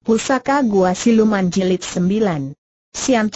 Pusaka Gua Siluman Jilid 9 Siam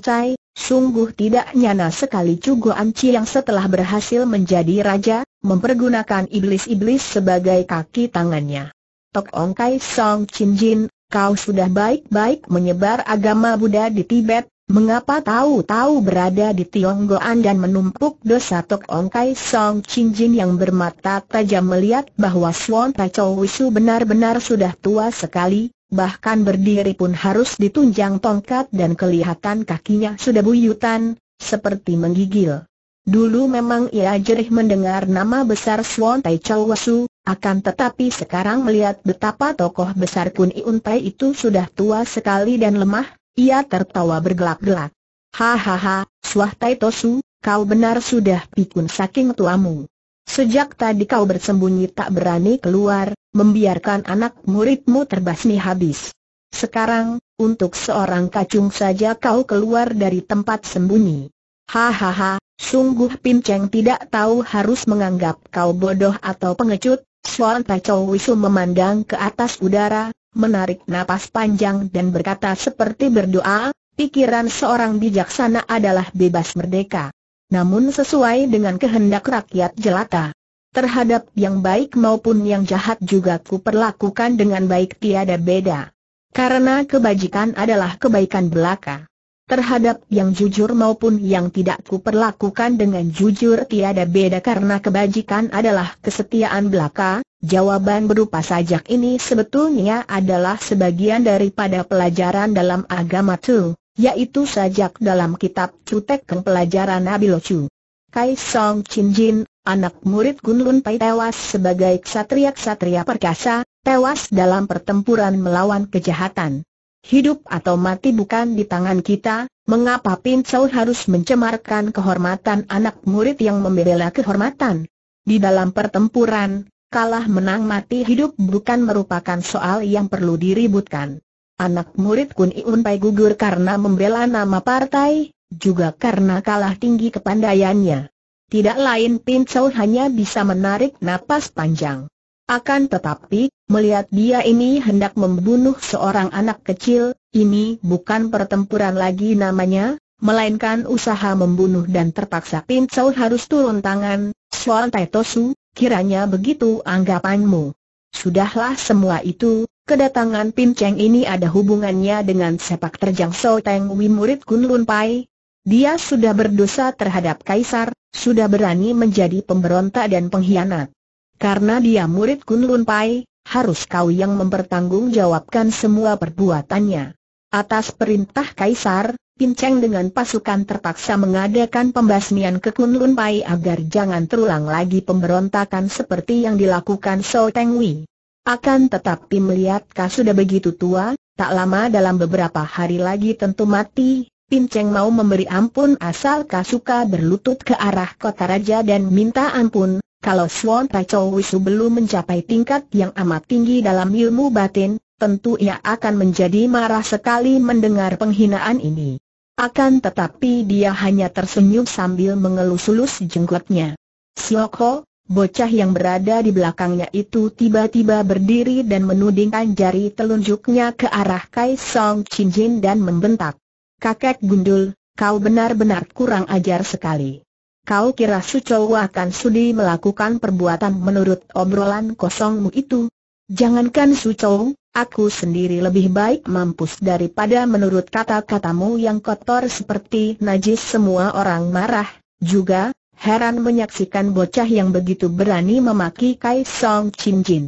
Chai, sungguh tidak nyana sekali Cugo Anci yang setelah berhasil menjadi raja, mempergunakan iblis-iblis sebagai kaki tangannya. Tok Ong Kai Song Chin Jin, kau sudah baik-baik menyebar agama Buddha di Tibet, Mengapa tahu-tahu berada di Tionggoan dan menumpuk dosa Tok Ong Kai Song Chin Jin yang bermata tajam melihat bahwa Suan Chow Wisu benar-benar sudah tua sekali, bahkan berdiri pun harus ditunjang tongkat dan kelihatan kakinya sudah buyutan, seperti menggigil. Dulu memang ia jerih mendengar nama besar Swon Tai Chow Wasu, akan tetapi sekarang melihat betapa tokoh besar Kun Iun Tai itu sudah tua sekali dan lemah, ia tertawa bergelak-gelak. Hahaha, Swahtai Tosu, kau benar sudah pikun saking tuamu. Sejak tadi kau bersembunyi tak berani keluar, membiarkan anak muridmu terbasmi habis. Sekarang, untuk seorang kacung saja kau keluar dari tempat sembunyi. Hahaha, sungguh pincang tidak tahu harus menganggap kau bodoh atau pengecut, Suan Pacow Wisu memandang ke atas udara, menarik napas panjang dan berkata seperti berdoa, pikiran seorang bijaksana adalah bebas merdeka. Namun sesuai dengan kehendak rakyat jelata. Terhadap yang baik maupun yang jahat juga ku perlakukan dengan baik tiada beda. Karena kebajikan adalah kebaikan belaka. Terhadap yang jujur maupun yang tidak ku perlakukan dengan jujur tiada beda karena kebajikan adalah kesetiaan belaka, Jawaban berupa sajak ini sebetulnya adalah sebagian daripada pelajaran dalam agama Tu, yaitu sajak dalam kitab Cutek pelajaran Chu. Kai Song Chin Jin, anak murid Gun Lun Pai tewas sebagai ksatria-ksatria perkasa, tewas dalam pertempuran melawan kejahatan. Hidup atau mati bukan di tangan kita, mengapa Pin Chow harus mencemarkan kehormatan anak murid yang membela kehormatan? Di dalam pertempuran, kalah menang mati hidup bukan merupakan soal yang perlu diributkan. Anak murid Kun Iun Pai gugur karena membela nama partai, juga karena kalah tinggi kepandaiannya. Tidak lain Pin Chou hanya bisa menarik napas panjang. Akan tetapi, melihat dia ini hendak membunuh seorang anak kecil, ini bukan pertempuran lagi namanya, melainkan usaha membunuh dan terpaksa Pin Chou harus turun tangan, Soal Tosu, Kiranya begitu anggapanmu. Sudahlah semua itu, kedatangan Pin Cheng ini ada hubungannya dengan sepak terjang So Teng Wi murid Kun Lun Pai. Dia sudah berdosa terhadap Kaisar, sudah berani menjadi pemberontak dan pengkhianat. Karena dia murid Kun Lun Pai, harus kau yang mempertanggungjawabkan semua perbuatannya. Atas perintah Kaisar, Pinceng dengan pasukan terpaksa mengadakan pembasmian ke Kunlun Pai agar jangan terulang lagi pemberontakan seperti yang dilakukan So Teng Wei. Akan tetapi melihat kau sudah begitu tua, tak lama dalam beberapa hari lagi tentu mati, Pinceng mau memberi ampun asal kau suka berlutut ke arah kota raja dan minta ampun, kalau Swan Tai Wisu belum mencapai tingkat yang amat tinggi dalam ilmu batin, tentu ia akan menjadi marah sekali mendengar penghinaan ini. Akan tetapi dia hanya tersenyum sambil mengelus-elus jenggotnya. Sioko, bocah yang berada di belakangnya itu tiba-tiba berdiri dan menudingkan jari telunjuknya ke arah Kai Song Chin Jin dan membentak. Kakek gundul, kau benar-benar kurang ajar sekali. Kau kira Su Chou akan sudi melakukan perbuatan menurut obrolan kosongmu itu? Jangankan Su Chou." Aku sendiri lebih baik mampus daripada menurut kata-katamu yang kotor seperti najis semua orang marah, juga, heran menyaksikan bocah yang begitu berani memaki Kai Song Chin Jin.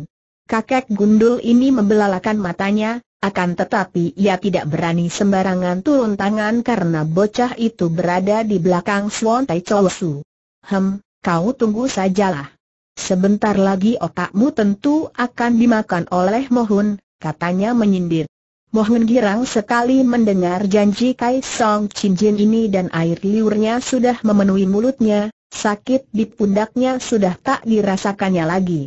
Kakek gundul ini membelalakan matanya, akan tetapi ia tidak berani sembarangan turun tangan karena bocah itu berada di belakang Swan Tai Su. Hem, kau tunggu sajalah. Sebentar lagi otakmu tentu akan dimakan oleh Mohun, katanya menyindir. Mohun girang sekali mendengar janji Kai Song Chin Jin ini dan air liurnya sudah memenuhi mulutnya, sakit di pundaknya sudah tak dirasakannya lagi.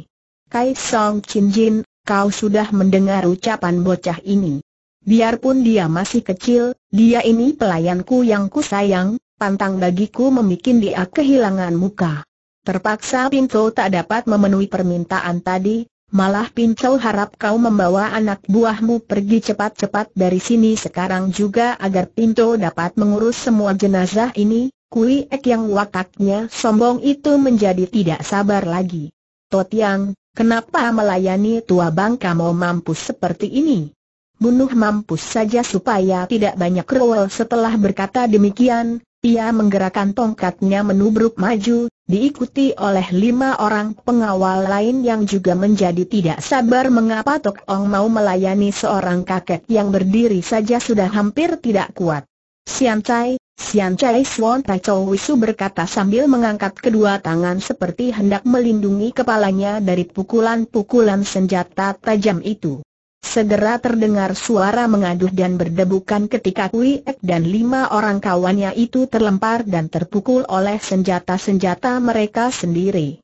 Kai Song Chin Jin, kau sudah mendengar ucapan bocah ini. Biarpun dia masih kecil, dia ini pelayanku yang kusayang, pantang bagiku memikin dia kehilangan muka. Terpaksa Pinto tak dapat memenuhi permintaan tadi, malah Pincel harap kau membawa anak buahmu pergi cepat-cepat dari sini sekarang juga agar Pinto dapat mengurus semua jenazah ini, Kui Ek yang wakaknya sombong itu menjadi tidak sabar lagi. Totiang, kenapa melayani tua bangka mau mampus seperti ini? Bunuh mampus saja supaya tidak banyak rewel setelah berkata demikian, ia menggerakkan tongkatnya menubruk maju, diikuti oleh lima orang pengawal lain yang juga menjadi tidak sabar mengapa Tok Ong mau melayani seorang kakek yang berdiri saja sudah hampir tidak kuat. Sian Chai, Sian Chai Swan Tai Chow Wisu berkata sambil mengangkat kedua tangan seperti hendak melindungi kepalanya dari pukulan-pukulan senjata tajam itu. Segera terdengar suara mengaduh dan berdebukan ketika Kui Ek dan lima orang kawannya itu terlempar dan terpukul oleh senjata-senjata mereka sendiri.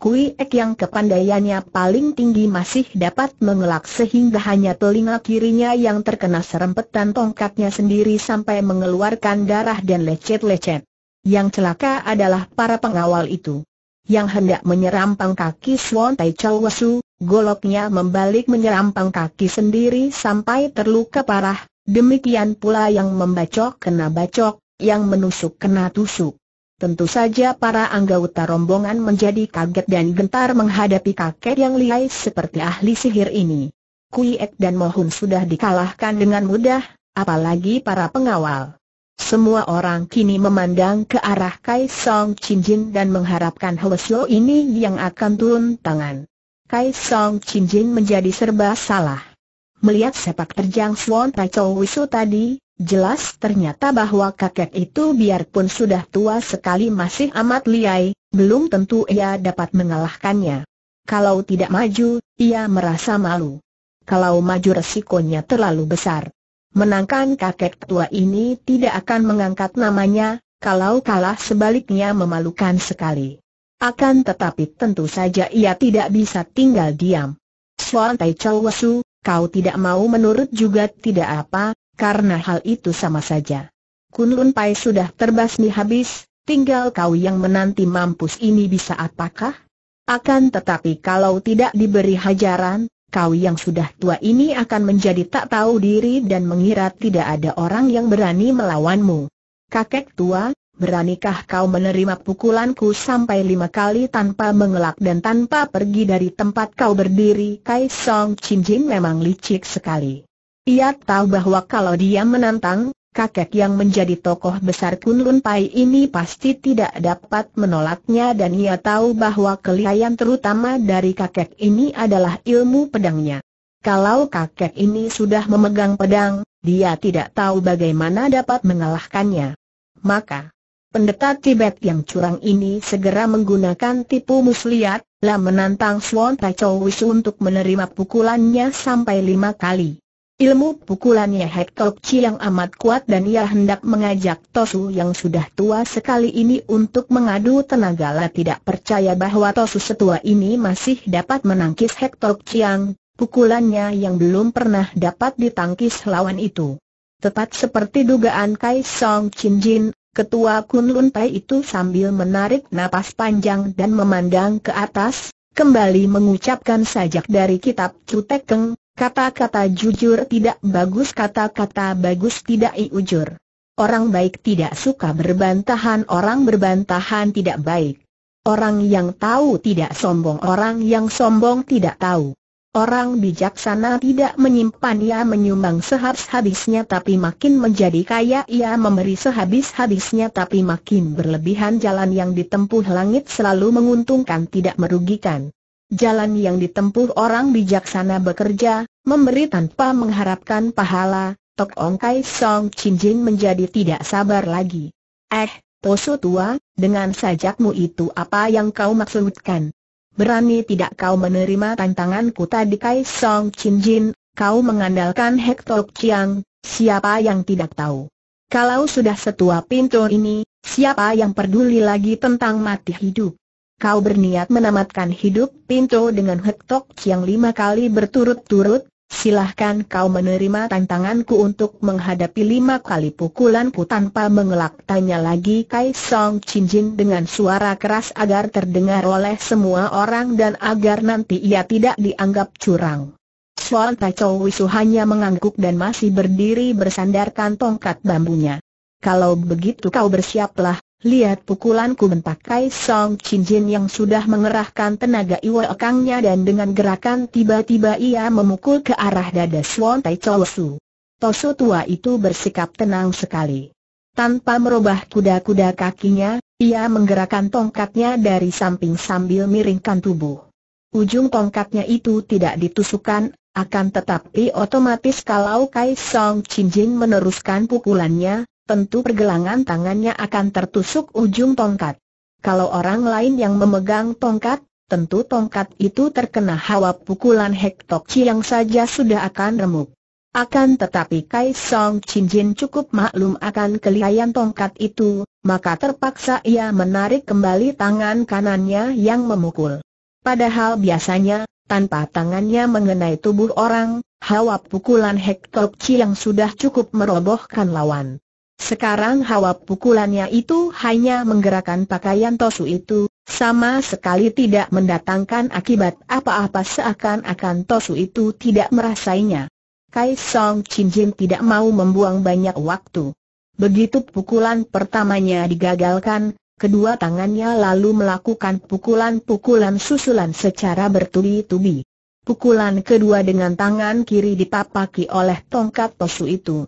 Kui Ek yang kepandaiannya paling tinggi masih dapat mengelak sehingga hanya telinga kirinya yang terkena serempetan tongkatnya sendiri sampai mengeluarkan darah dan lecet-lecet. Yang celaka adalah para pengawal itu yang hendak menyerampang kaki Swon Tai Chau Wesu, Goloknya membalik menyerampang kaki sendiri sampai terluka parah, demikian pula yang membacok kena bacok, yang menusuk kena tusuk. Tentu saja para anggota rombongan menjadi kaget dan gentar menghadapi kakek yang lihai seperti ahli sihir ini. Kuiek dan Mohun sudah dikalahkan dengan mudah, apalagi para pengawal. Semua orang kini memandang ke arah Kai Song Chin Jin dan mengharapkan Hwesyo ini yang akan turun tangan. Kai Chin Chinjin menjadi serba salah. Melihat sepak terjang Swan Tai Chow Wisu tadi, jelas ternyata bahwa kakek itu biarpun sudah tua sekali masih amat liai, belum tentu ia dapat mengalahkannya. Kalau tidak maju, ia merasa malu. Kalau maju resikonya terlalu besar. Menangkan kakek tua ini tidak akan mengangkat namanya, kalau kalah sebaliknya memalukan sekali. Akan tetapi tentu saja ia tidak bisa tinggal diam. Suan Tai Chau Wasu, kau tidak mau menurut juga tidak apa, karena hal itu sama saja. Lun Pai sudah terbasmi habis, tinggal kau yang menanti mampus ini bisa apakah? Akan tetapi kalau tidak diberi hajaran, kau yang sudah tua ini akan menjadi tak tahu diri dan mengira tidak ada orang yang berani melawanmu. Kakek tua, beranikah kau menerima pukulanku sampai lima kali tanpa mengelak dan tanpa pergi dari tempat kau berdiri? Kai Song Chin Jin memang licik sekali. Ia tahu bahwa kalau dia menantang, kakek yang menjadi tokoh besar Kunlun Pai ini pasti tidak dapat menolaknya dan ia tahu bahwa kelihayan terutama dari kakek ini adalah ilmu pedangnya. Kalau kakek ini sudah memegang pedang, dia tidak tahu bagaimana dapat mengalahkannya. Maka, Pendeta Tibet yang curang ini segera menggunakan tipu muslihat, lah menantang Chow Wis untuk menerima pukulannya sampai lima kali. Ilmu pukulannya Chi yang amat kuat dan ia hendak mengajak Tosu yang sudah tua sekali ini untuk mengadu tenaga lah tidak percaya bahwa Tosu setua ini masih dapat menangkis Chi yang pukulannya yang belum pernah dapat ditangkis lawan itu. Tepat seperti dugaan Kai Song Chin Jin, Ketua Kun Lun Pai itu sambil menarik napas panjang dan memandang ke atas, kembali mengucapkan sajak dari kitab Cutekeng, kata-kata jujur tidak bagus kata-kata bagus tidak iujur. Orang baik tidak suka berbantahan orang berbantahan tidak baik. Orang yang tahu tidak sombong orang yang sombong tidak tahu. Orang bijaksana tidak menyimpan ia menyumbang sehabis-habisnya tapi makin menjadi kaya ia memberi sehabis-habisnya tapi makin berlebihan jalan yang ditempuh langit selalu menguntungkan tidak merugikan. Jalan yang ditempuh orang bijaksana bekerja, memberi tanpa mengharapkan pahala, Tok Ong Kai Song Chin Jin menjadi tidak sabar lagi. Eh, Poso tua, dengan sajakmu itu apa yang kau maksudkan? berani tidak kau menerima tantanganku tadi Kai Song Chin Jin, kau mengandalkan Hektok Chiang, siapa yang tidak tahu. Kalau sudah setua pintu ini, siapa yang peduli lagi tentang mati hidup? Kau berniat menamatkan hidup pintu dengan Hektok Chiang lima kali berturut-turut, silahkan kau menerima tantanganku untuk menghadapi lima kali pukulanku tanpa mengelak tanya lagi Kai Song Chin Jin dengan suara keras agar terdengar oleh semua orang dan agar nanti ia tidak dianggap curang. Suan Chou Wisu hanya mengangguk dan masih berdiri bersandarkan tongkat bambunya. Kalau begitu kau bersiaplah, Lihat pukulanku bentak Song Chin Jin yang sudah mengerahkan tenaga iwakangnya dan dengan gerakan tiba-tiba ia memukul ke arah dada Suan Tai Su. Tosu tua itu bersikap tenang sekali. Tanpa merubah kuda-kuda kakinya, ia menggerakkan tongkatnya dari samping sambil miringkan tubuh. Ujung tongkatnya itu tidak ditusukkan, akan tetapi otomatis kalau Kai Song Chin Jin meneruskan pukulannya, tentu pergelangan tangannya akan tertusuk ujung tongkat. Kalau orang lain yang memegang tongkat, tentu tongkat itu terkena hawa pukulan Hektok Chi yang saja sudah akan remuk. Akan tetapi Kaisong Jin cukup maklum akan kelihayan tongkat itu, maka terpaksa ia menarik kembali tangan kanannya yang memukul. Padahal biasanya, tanpa tangannya mengenai tubuh orang, hawa pukulan Hektok Chi yang sudah cukup merobohkan lawan. Sekarang hawa pukulannya itu hanya menggerakkan pakaian Tosu itu, sama sekali tidak mendatangkan akibat apa-apa seakan-akan Tosu itu tidak merasainya. Kai Song Chin Jin tidak mau membuang banyak waktu. Begitu pukulan pertamanya digagalkan, kedua tangannya lalu melakukan pukulan-pukulan susulan secara bertubi-tubi. Pukulan kedua dengan tangan kiri ditapaki oleh tongkat Tosu itu.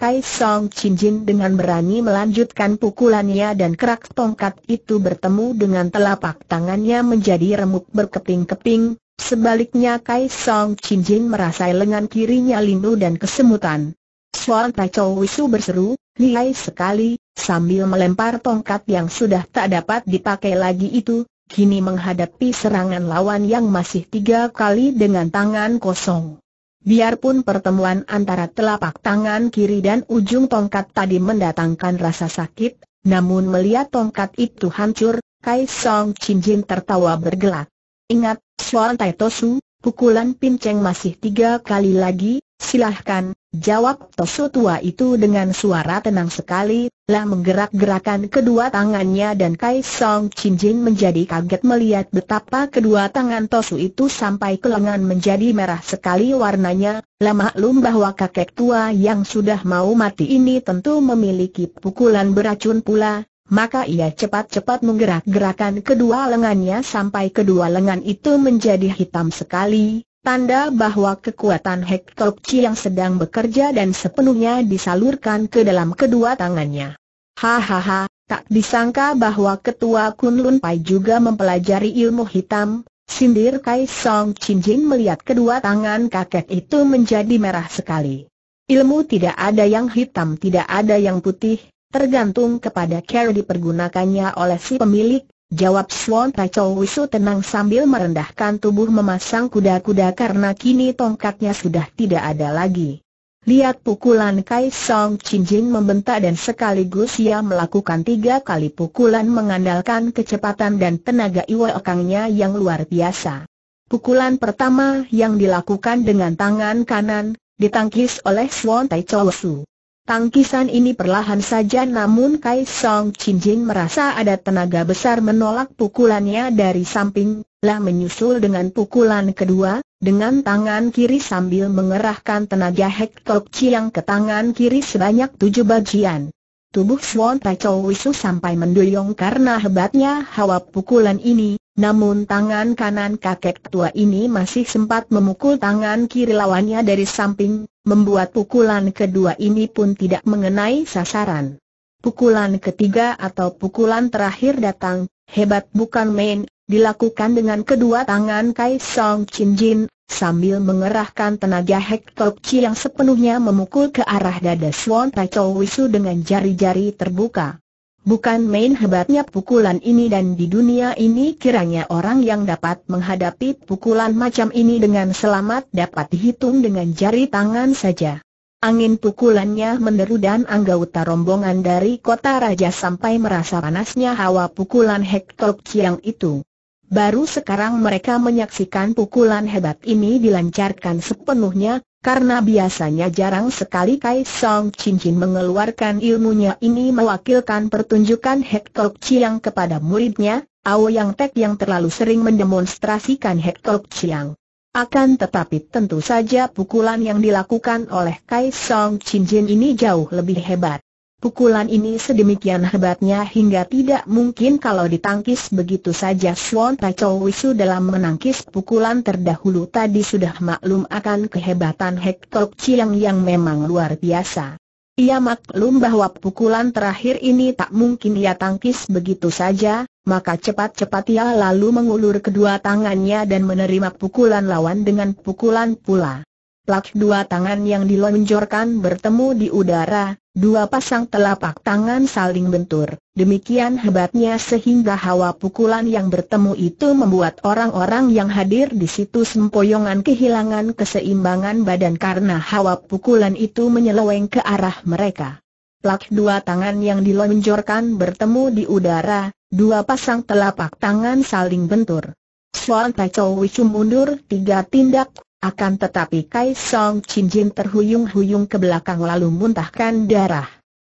Kai Song Chin Jin dengan berani melanjutkan pukulannya dan kerak tongkat itu bertemu dengan telapak tangannya menjadi remuk berkeping-keping, sebaliknya Kai Song Chin Jin merasai lengan kirinya lindu dan kesemutan. Suan Chou Wisu berseru, lihai sekali, sambil melempar tongkat yang sudah tak dapat dipakai lagi itu, kini menghadapi serangan lawan yang masih tiga kali dengan tangan kosong. Biarpun pertemuan antara telapak tangan kiri dan ujung tongkat tadi mendatangkan rasa sakit, namun melihat tongkat itu hancur, Kai Song Chin Jin tertawa bergelak. Ingat, Suan Tai Tosu, pukulan pinceng masih tiga kali lagi, silahkan, jawab Tosu tua itu dengan suara tenang sekali, lah menggerak-gerakan kedua tangannya dan Kai Song Chin Jin menjadi kaget melihat betapa kedua tangan Tosu itu sampai ke lengan menjadi merah sekali warnanya, lah maklum bahwa kakek tua yang sudah mau mati ini tentu memiliki pukulan beracun pula, maka ia cepat-cepat menggerak-gerakan kedua lengannya sampai kedua lengan itu menjadi hitam sekali, tanda bahwa kekuatan Hek Chi yang sedang bekerja dan sepenuhnya disalurkan ke dalam kedua tangannya. Hahaha, tak disangka bahwa ketua Kunlun Pai juga mempelajari ilmu hitam, sindir Kai Song Chin Jin melihat kedua tangan kakek itu menjadi merah sekali. Ilmu tidak ada yang hitam tidak ada yang putih, tergantung kepada care dipergunakannya oleh si pemilik, jawab Swan Kacau Wisu tenang sambil merendahkan tubuh memasang kuda-kuda karena kini tongkatnya sudah tidak ada lagi. Lihat pukulan Kai Song Chin Jin membentak dan sekaligus ia melakukan tiga kali pukulan mengandalkan kecepatan dan tenaga Iwa Kangnya yang luar biasa. Pukulan pertama yang dilakukan dengan tangan kanan, ditangkis oleh Swan Tai Wisu. Tangkisan ini perlahan saja namun Kai Song Jin merasa ada tenaga besar menolak pukulannya dari samping, lah menyusul dengan pukulan kedua, dengan tangan kiri sambil mengerahkan tenaga Hek Tok Chiang ke tangan kiri sebanyak tujuh bagian. Tubuh Swan Tai Chow Wisu sampai mendoyong karena hebatnya hawa pukulan ini, namun tangan kanan kakek tua ini masih sempat memukul tangan kiri lawannya dari samping, membuat pukulan kedua ini pun tidak mengenai sasaran. Pukulan ketiga atau pukulan terakhir datang, hebat bukan main, dilakukan dengan kedua tangan Kai Song Chin Jin, sambil mengerahkan tenaga Hector Chi yang sepenuhnya memukul ke arah dada Swan Tai Chou Wisu dengan jari-jari terbuka. Bukan main hebatnya pukulan ini dan di dunia ini kiranya orang yang dapat menghadapi pukulan macam ini dengan selamat dapat dihitung dengan jari tangan saja. Angin pukulannya menderu dan anggota rombongan dari kota raja sampai merasa panasnya hawa pukulan Hector Chiang itu. Baru sekarang mereka menyaksikan pukulan hebat ini dilancarkan sepenuhnya, karena biasanya jarang sekali Kai Song Cincin mengeluarkan ilmunya ini mewakilkan pertunjukan Hektok Chiang kepada muridnya, Yang Tek yang terlalu sering mendemonstrasikan Hektok Chiang. Akan tetapi tentu saja pukulan yang dilakukan oleh Kai Song Cincin ini jauh lebih hebat. Pukulan ini sedemikian hebatnya hingga tidak mungkin kalau ditangkis begitu saja Swan Tachow Wisu dalam menangkis pukulan terdahulu tadi sudah maklum akan kehebatan Hektok Chiang yang memang luar biasa. Ia maklum bahwa pukulan terakhir ini tak mungkin ia tangkis begitu saja, maka cepat-cepat ia lalu mengulur kedua tangannya dan menerima pukulan lawan dengan pukulan pula. Plak dua tangan yang dilonjorkan bertemu di udara, dua pasang telapak tangan saling bentur. Demikian hebatnya sehingga hawa pukulan yang bertemu itu membuat orang-orang yang hadir di situ sempoyongan kehilangan keseimbangan badan karena hawa pukulan itu menyeleweng ke arah mereka. Plak dua tangan yang dilonjorkan bertemu di udara, dua pasang telapak tangan saling bentur. Tai Chou Wichu mundur tiga tindak, akan tetapi Kai Song Chin Jin terhuyung-huyung ke belakang lalu muntahkan darah.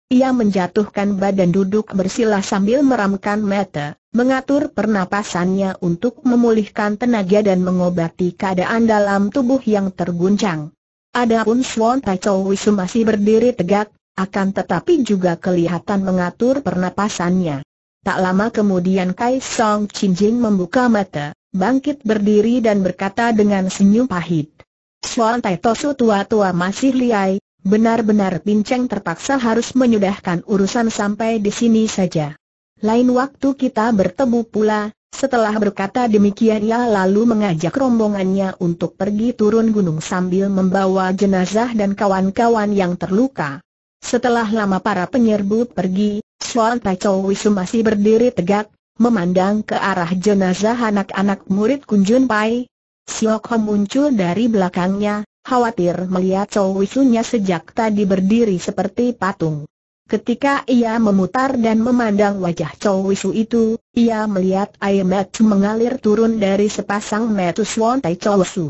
Ia menjatuhkan badan duduk bersila sambil meramkan mata, mengatur pernapasannya untuk memulihkan tenaga dan mengobati keadaan dalam tubuh yang terguncang. Adapun Swan Tai Chow Wisu masih berdiri tegak, akan tetapi juga kelihatan mengatur pernapasannya. Tak lama kemudian Kai Song Chin Jin membuka mata, bangkit berdiri dan berkata dengan senyum pahit. Soal Tai Tosu tua-tua masih liai, benar-benar pinceng terpaksa harus menyudahkan urusan sampai di sini saja. Lain waktu kita bertemu pula, setelah berkata demikian ia lalu mengajak rombongannya untuk pergi turun gunung sambil membawa jenazah dan kawan-kawan yang terluka. Setelah lama para penyerbu pergi, Soal Tai Wisu masih berdiri tegak, Memandang ke arah jenazah anak-anak murid Kunjun Pai, Siok Ho muncul dari belakangnya, khawatir melihat Chow Wisunya sejak tadi berdiri seperti patung. Ketika ia memutar dan memandang wajah Chow Wisu itu, ia melihat air mata mengalir turun dari sepasang mata Suan Tai Chow Wisu.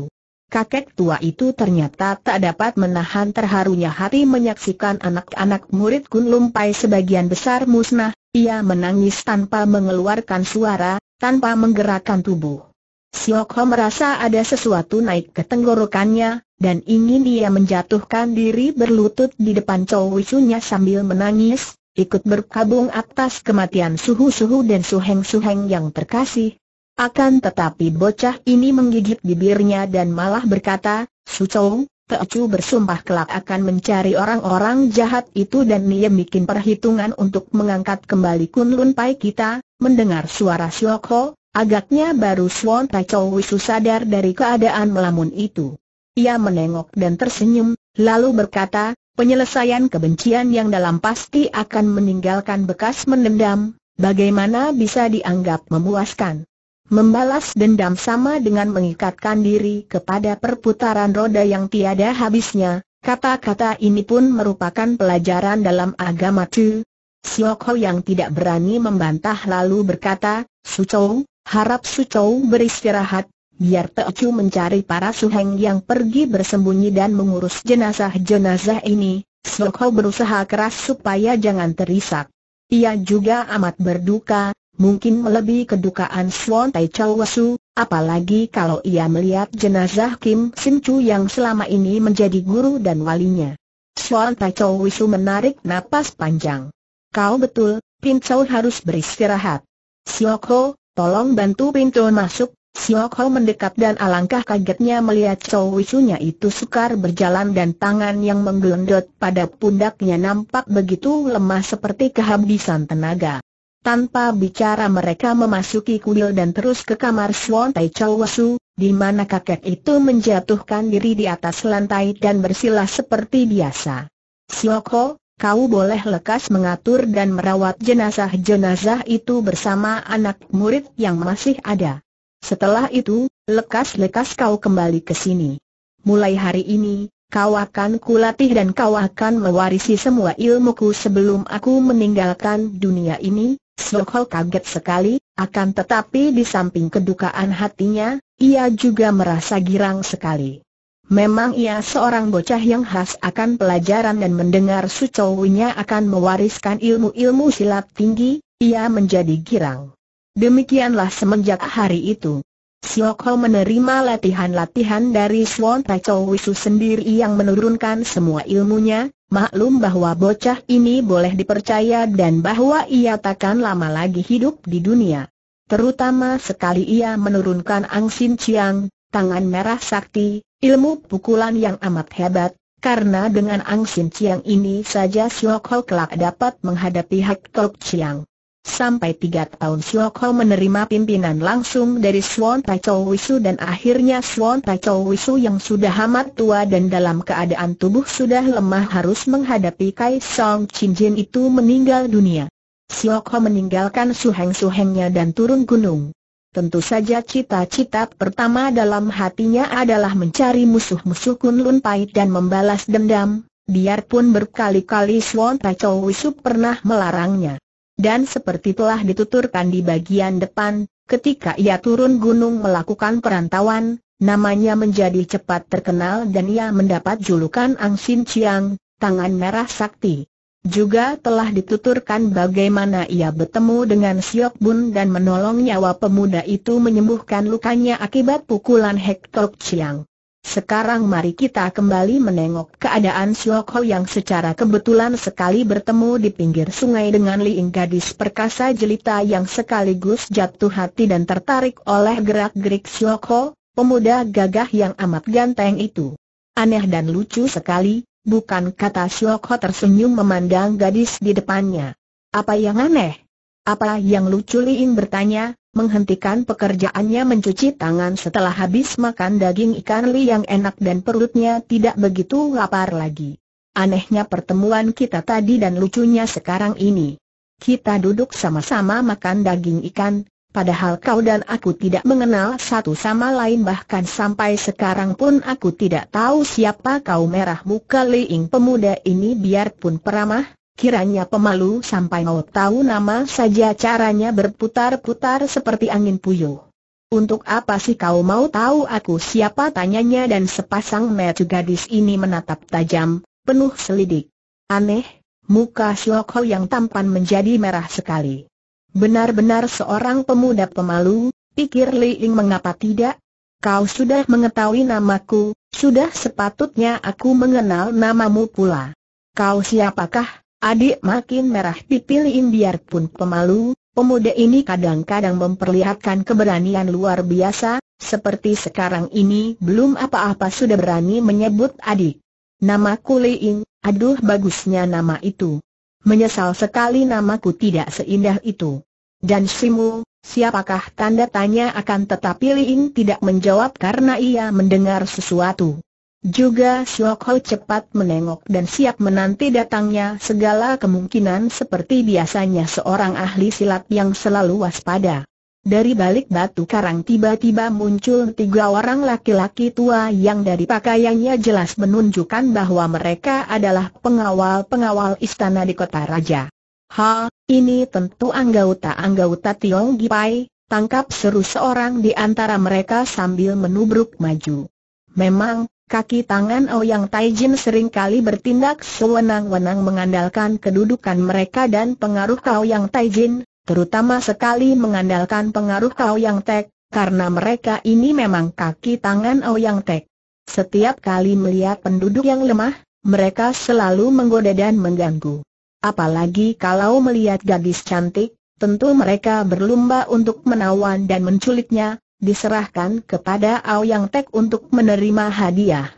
Kakek tua itu ternyata tak dapat menahan terharunya hati menyaksikan anak-anak murid Kun Lumpai sebagian besar musnah, ia menangis tanpa mengeluarkan suara, tanpa menggerakkan tubuh. Siok Ho merasa ada sesuatu naik ke tenggorokannya, dan ingin dia menjatuhkan diri berlutut di depan Chow Wisunya sambil menangis, ikut berkabung atas kematian suhu-suhu dan suheng-suheng yang terkasih, akan tetapi bocah ini menggigit bibirnya dan malah berkata, Sucong, Pecu bersumpah kelak akan mencari orang-orang jahat itu dan dia bikin perhitungan untuk mengangkat kembali Kunlun Pai kita, mendengar suara Siokho, Agaknya baru Suan Wisu sadar dari keadaan melamun itu. Ia menengok dan tersenyum, lalu berkata, penyelesaian kebencian yang dalam pasti akan meninggalkan bekas mendendam, bagaimana bisa dianggap memuaskan. Membalas dendam sama dengan mengikatkan diri kepada perputaran roda yang tiada habisnya, kata-kata ini pun merupakan pelajaran dalam agama Chu. Siok Ho yang tidak berani membantah lalu berkata, Su Chou, harap Su Chou beristirahat, biar Te Chu mencari para suheng yang pergi bersembunyi dan mengurus jenazah-jenazah ini. Siok Ho berusaha keras supaya jangan terisak. Ia juga amat berduka mungkin melebihi kedukaan Swan Tai Chau Wasu, apalagi kalau ia melihat jenazah Kim Sim Chu yang selama ini menjadi guru dan walinya. Swan Tai Chau Wasu menarik napas panjang. Kau betul, Pin Chau harus beristirahat. Siok Ho, tolong bantu Pin Chau masuk, Siok Ho mendekat dan alangkah kagetnya melihat Chau Wisunya itu sukar berjalan dan tangan yang menggelendot pada pundaknya nampak begitu lemah seperti kehabisan tenaga. Tanpa bicara mereka memasuki kuil dan terus ke kamar Swan Tai Chau Wasu, di mana kakek itu menjatuhkan diri di atas lantai dan bersilah seperti biasa. Sioko, kau boleh lekas mengatur dan merawat jenazah-jenazah itu bersama anak murid yang masih ada. Setelah itu, lekas-lekas kau kembali ke sini. Mulai hari ini, Kau akan kulatih dan kau akan mewarisi semua ilmuku sebelum aku meninggalkan dunia ini, Soho kaget sekali, akan tetapi di samping kedukaan hatinya, ia juga merasa girang sekali. Memang ia seorang bocah yang khas akan pelajaran dan mendengar sucowinya akan mewariskan ilmu-ilmu silat tinggi, ia menjadi girang. Demikianlah semenjak hari itu. Siok Ho menerima latihan-latihan dari Swan Chow Wisu sendiri yang menurunkan semua ilmunya, maklum bahwa bocah ini boleh dipercaya dan bahwa ia takkan lama lagi hidup di dunia. Terutama sekali ia menurunkan Ang Sin Chiang, tangan merah sakti, ilmu pukulan yang amat hebat, karena dengan Ang Sin Chiang ini saja Siok Ho kelak dapat menghadapi Hak Tok Chiang. Sampai tiga tahun Siok Ho menerima pimpinan langsung dari Swan Tai Chow Wisu dan akhirnya Swan Tai Chow Wisu yang sudah amat tua dan dalam keadaan tubuh sudah lemah harus menghadapi Kai Song Chin Jin itu meninggal dunia. Siok Ho meninggalkan suheng-suhengnya dan turun gunung. Tentu saja cita-cita pertama dalam hatinya adalah mencari musuh-musuh Kun Lun Pai dan membalas dendam, biarpun berkali-kali Swan Tai Chow Wisu pernah melarangnya. Dan seperti telah dituturkan di bagian depan, ketika ia turun gunung melakukan perantauan, namanya menjadi cepat terkenal dan ia mendapat julukan Ang Sin Chiang, Tangan Merah Sakti. Juga telah dituturkan bagaimana ia bertemu dengan Siok Bun dan menolong nyawa pemuda itu menyembuhkan lukanya akibat pukulan Hek Tok Chiang. Sekarang mari kita kembali menengok keadaan Siokho yang secara kebetulan sekali bertemu di pinggir sungai dengan Liing gadis perkasa jelita yang sekaligus jatuh hati dan tertarik oleh gerak-gerik Siokho, pemuda gagah yang amat ganteng itu. Aneh dan lucu sekali, bukan kata Siokho tersenyum memandang gadis di depannya. Apa yang aneh? Apa yang lucu Liing bertanya, menghentikan pekerjaannya mencuci tangan setelah habis makan daging ikan li yang enak dan perutnya tidak begitu lapar lagi. Anehnya pertemuan kita tadi dan lucunya sekarang ini. Kita duduk sama-sama makan daging ikan, padahal kau dan aku tidak mengenal satu sama lain bahkan sampai sekarang pun aku tidak tahu siapa kau merah muka Liing pemuda ini biarpun peramah, Kiranya pemalu sampai mau tahu nama saja caranya berputar-putar seperti angin puyuh. Untuk apa sih kau mau tahu aku siapa tanyanya dan sepasang mata gadis ini menatap tajam, penuh selidik. Aneh, muka Sioko yang tampan menjadi merah sekali. Benar-benar seorang pemuda pemalu, pikir Li Ying mengapa tidak? Kau sudah mengetahui namaku, sudah sepatutnya aku mengenal namamu pula. Kau siapakah? Adik makin merah pipi biarpun pemalu, pemuda ini kadang-kadang memperlihatkan keberanian luar biasa, seperti sekarang ini belum apa-apa sudah berani menyebut adik. Namaku Ying. aduh bagusnya nama itu. Menyesal sekali namaku tidak seindah itu. Dan Simu, siapakah tanda tanya akan tetapi Ying tidak menjawab karena ia mendengar sesuatu. Juga Suoko cepat menengok dan siap menanti datangnya segala kemungkinan seperti biasanya seorang ahli silat yang selalu waspada. Dari balik batu karang tiba-tiba muncul tiga orang laki-laki tua yang dari pakaiannya jelas menunjukkan bahwa mereka adalah pengawal-pengawal istana di kota raja. Ha, ini tentu anggota-anggota Tiong Gipai, tangkap seru seorang di antara mereka sambil menubruk maju. Memang, Kaki tangan Ouyang oh Taijin seringkali bertindak sewenang-wenang mengandalkan kedudukan mereka dan pengaruh Ouyang Taijin, terutama sekali mengandalkan pengaruh yang Tek, karena mereka ini memang kaki tangan Ouyang oh Tek. Setiap kali melihat penduduk yang lemah, mereka selalu menggoda dan mengganggu. Apalagi kalau melihat gadis cantik, tentu mereka berlomba untuk menawan dan menculiknya, diserahkan kepada Ao Yang Tek untuk menerima hadiah.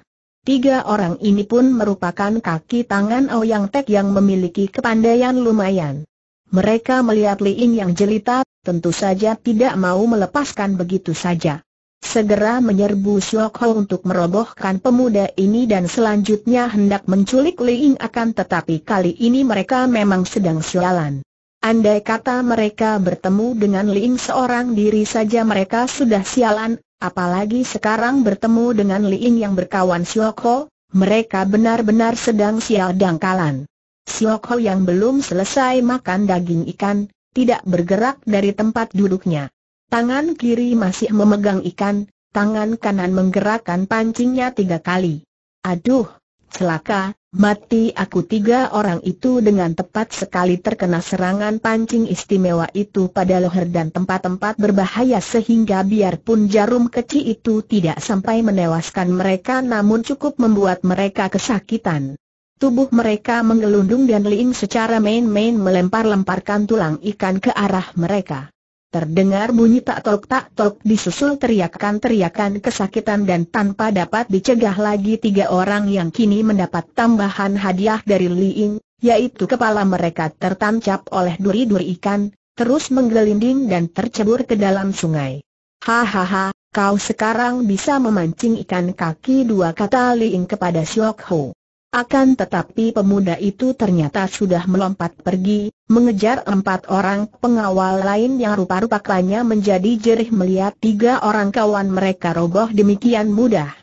Tiga orang ini pun merupakan kaki tangan Ao Yang Tek yang memiliki kepandaian lumayan. Mereka melihat Li Ying yang jelita, tentu saja tidak mau melepaskan begitu saja. Segera menyerbu Siok Ho untuk merobohkan pemuda ini dan selanjutnya hendak menculik Li Ying akan tetapi kali ini mereka memang sedang sialan. Andai kata mereka bertemu dengan Ling seorang diri saja mereka sudah sialan, apalagi sekarang bertemu dengan Ling yang berkawan Sioko, mereka benar-benar sedang sial dangkalan. Sioko yang belum selesai makan daging ikan, tidak bergerak dari tempat duduknya. Tangan kiri masih memegang ikan, tangan kanan menggerakkan pancingnya tiga kali. Aduh, celaka, Mati aku tiga orang itu dengan tepat sekali terkena serangan pancing istimewa itu pada leher dan tempat-tempat berbahaya sehingga biarpun jarum kecil itu tidak sampai menewaskan mereka namun cukup membuat mereka kesakitan. Tubuh mereka mengelundung dan Ling secara main-main melempar-lemparkan tulang ikan ke arah mereka. Terdengar bunyi tak tok tak tok disusul teriakan-teriakan kesakitan dan tanpa dapat dicegah lagi tiga orang yang kini mendapat tambahan hadiah dari Li Ying yaitu kepala mereka tertancap oleh duri-duri ikan, terus menggelinding dan tercebur ke dalam sungai. Hahaha, kau sekarang bisa memancing ikan kaki dua kata Li Ying kepada Siok Ho. Akan tetapi pemuda itu ternyata sudah melompat pergi, mengejar empat orang pengawal lain yang rupa-rupa menjadi jerih melihat tiga orang kawan mereka roboh demikian mudah.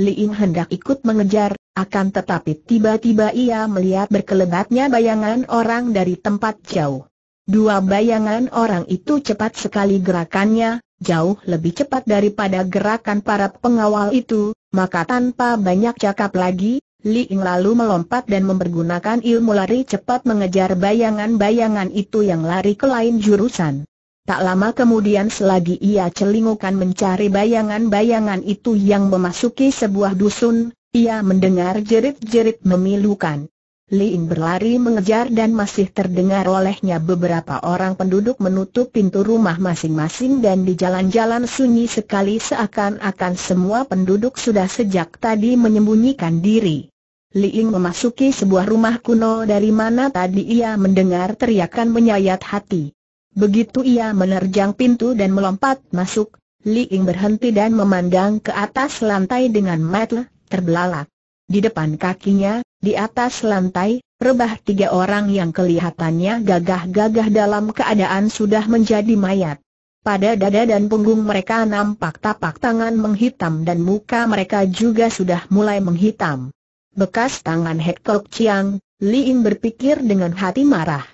Liing hendak ikut mengejar, akan tetapi tiba-tiba ia melihat berkelebatnya bayangan orang dari tempat jauh. Dua bayangan orang itu cepat sekali gerakannya, jauh lebih cepat daripada gerakan para pengawal itu, maka tanpa banyak cakap lagi, Li Ying lalu melompat dan mempergunakan ilmu lari cepat mengejar bayangan-bayangan itu yang lari ke lain jurusan. Tak lama kemudian selagi ia celingukan mencari bayangan-bayangan itu yang memasuki sebuah dusun, ia mendengar jerit-jerit memilukan. Li Ying berlari mengejar dan masih terdengar olehnya beberapa orang penduduk menutup pintu rumah masing-masing dan di jalan-jalan sunyi sekali seakan-akan semua penduduk sudah sejak tadi menyembunyikan diri. Liing memasuki sebuah rumah kuno dari mana tadi ia mendengar teriakan menyayat hati. Begitu ia menerjang pintu dan melompat masuk, Liing berhenti dan memandang ke atas lantai dengan mata terbelalak. Di depan kakinya, di atas lantai, rebah tiga orang yang kelihatannya gagah-gagah dalam keadaan sudah menjadi mayat. Pada dada dan punggung mereka nampak tapak tangan menghitam dan muka mereka juga sudah mulai menghitam bekas tangan Hektok Chiang, Liin berpikir dengan hati marah.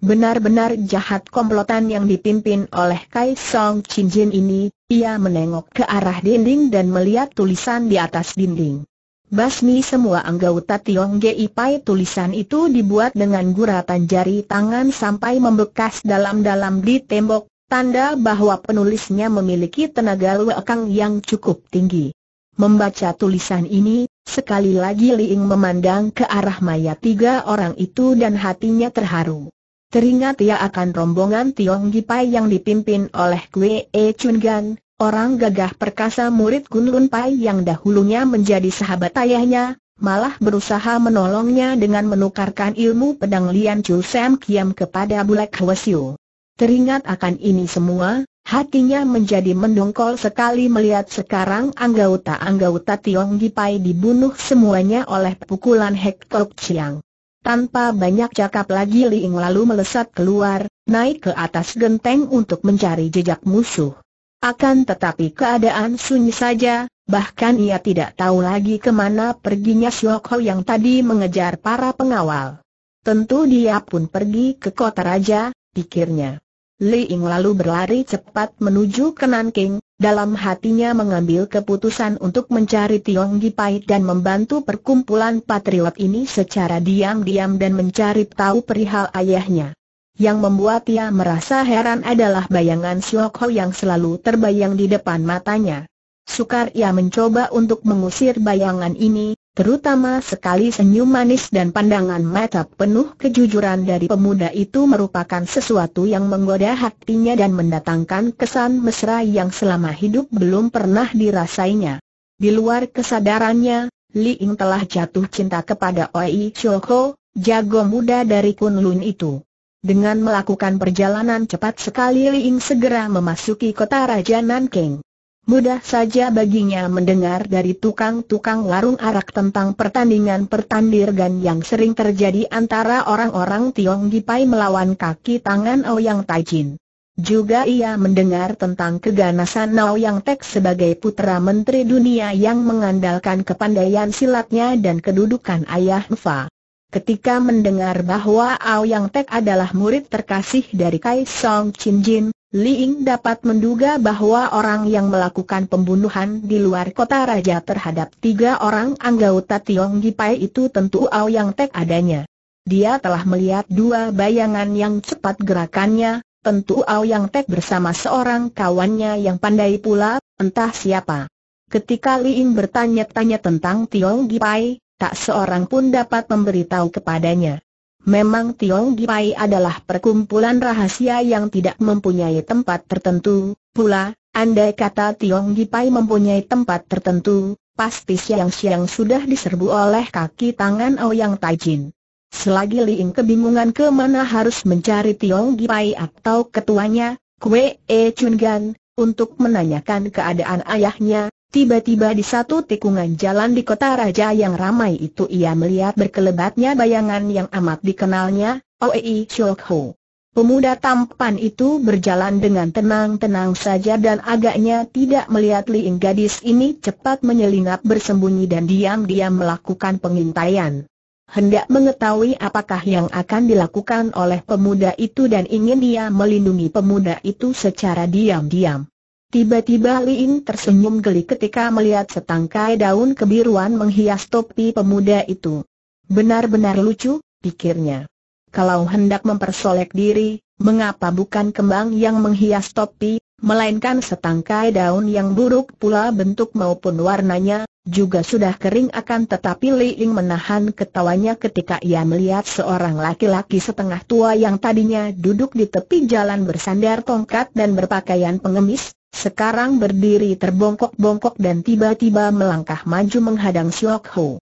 Benar-benar jahat komplotan yang dipimpin oleh Kai Song Chin Jin ini, ia menengok ke arah dinding dan melihat tulisan di atas dinding. Basmi semua anggota Tiong Gei Pai tulisan itu dibuat dengan guratan jari tangan sampai membekas dalam-dalam di tembok, tanda bahwa penulisnya memiliki tenaga lekang yang cukup tinggi. Membaca tulisan ini, Sekali lagi Liing memandang ke arah mayat tiga orang itu dan hatinya terharu. Teringat ia akan rombongan Tiong Gipai yang dipimpin oleh Kwe E Chun Gan, orang gagah perkasa murid Gun Lun Pai yang dahulunya menjadi sahabat ayahnya, malah berusaha menolongnya dengan menukarkan ilmu pedang Lian Chul Sam Kiam kepada Bulak Hwasyu. Teringat akan ini semua, Hatinya menjadi mendongkol sekali melihat sekarang anggota-anggota Tiong Gipai dibunuh semuanya oleh pukulan Hek Tok Chiang. Tanpa banyak cakap lagi Liing lalu melesat keluar, naik ke atas genteng untuk mencari jejak musuh. Akan tetapi keadaan sunyi saja, bahkan ia tidak tahu lagi kemana perginya Sioko yang tadi mengejar para pengawal. Tentu dia pun pergi ke kota raja, pikirnya. Li Ying lalu berlari cepat menuju ke Nanking, dalam hatinya mengambil keputusan untuk mencari Tiong Gipai dan membantu perkumpulan patriot ini secara diam-diam dan mencari tahu perihal ayahnya. Yang membuat ia merasa heran adalah bayangan Siok Ho yang selalu terbayang di depan matanya. Sukar ia mencoba untuk mengusir bayangan ini, Terutama sekali senyum manis dan pandangan mata penuh kejujuran dari pemuda itu merupakan sesuatu yang menggoda hatinya dan mendatangkan kesan mesra yang selama hidup belum pernah dirasainya. Di luar kesadarannya, Li Ying telah jatuh cinta kepada Oi Choho, jago muda dari Kunlun itu. Dengan melakukan perjalanan cepat sekali Li Ying segera memasuki kota Raja Nanking. Mudah saja baginya mendengar dari tukang-tukang warung arak tentang pertandingan-pertandingan yang sering terjadi antara orang-orang Tiong Gipai melawan kaki tangan Ouyang Taijin. Juga ia mendengar tentang keganasan yang Tek sebagai putra menteri dunia yang mengandalkan kepandaian silatnya dan kedudukan ayah Fa. Ketika mendengar bahwa Ao Yang Tek adalah murid terkasih dari Kaisong Chin Jin, Li Ying dapat menduga bahwa orang yang melakukan pembunuhan di luar kota raja terhadap tiga orang anggota Tiong Gipai itu tentu Ao Yang Tek adanya. Dia telah melihat dua bayangan yang cepat gerakannya, tentu Ao Yang Tek bersama seorang kawannya yang pandai pula, entah siapa. Ketika Li Ying bertanya-tanya tentang Tiong Gipai, tak seorang pun dapat memberitahu kepadanya. Memang Tiong Gipai adalah perkumpulan rahasia yang tidak mempunyai tempat tertentu, pula, andai kata Tiong Gipai mempunyai tempat tertentu, pasti siang-siang sudah diserbu oleh kaki tangan Ouyang Taijin. Selagi Liing kebingungan kemana harus mencari Tiong Gipai atau ketuanya, Kwe E Chun Gan, untuk menanyakan keadaan ayahnya, Tiba-tiba di satu tikungan jalan di kota raja yang ramai itu ia melihat berkelebatnya bayangan yang amat dikenalnya, Oei Chok Ho. Pemuda tampan itu berjalan dengan tenang-tenang saja dan agaknya tidak melihat Liing gadis ini cepat menyelinap bersembunyi dan diam-diam melakukan pengintaian. Hendak mengetahui apakah yang akan dilakukan oleh pemuda itu dan ingin dia melindungi pemuda itu secara diam-diam. Tiba-tiba Li Liin tersenyum geli ketika melihat setangkai daun kebiruan menghias topi pemuda itu. Benar-benar lucu, pikirnya. Kalau hendak mempersolek diri, mengapa bukan kembang yang menghias topi, melainkan setangkai daun yang buruk pula bentuk maupun warnanya, juga sudah kering akan tetapi Li Ying menahan ketawanya ketika ia melihat seorang laki-laki setengah tua yang tadinya duduk di tepi jalan bersandar tongkat dan berpakaian pengemis, sekarang berdiri terbongkok-bongkok dan tiba-tiba melangkah maju menghadang Siok Ho.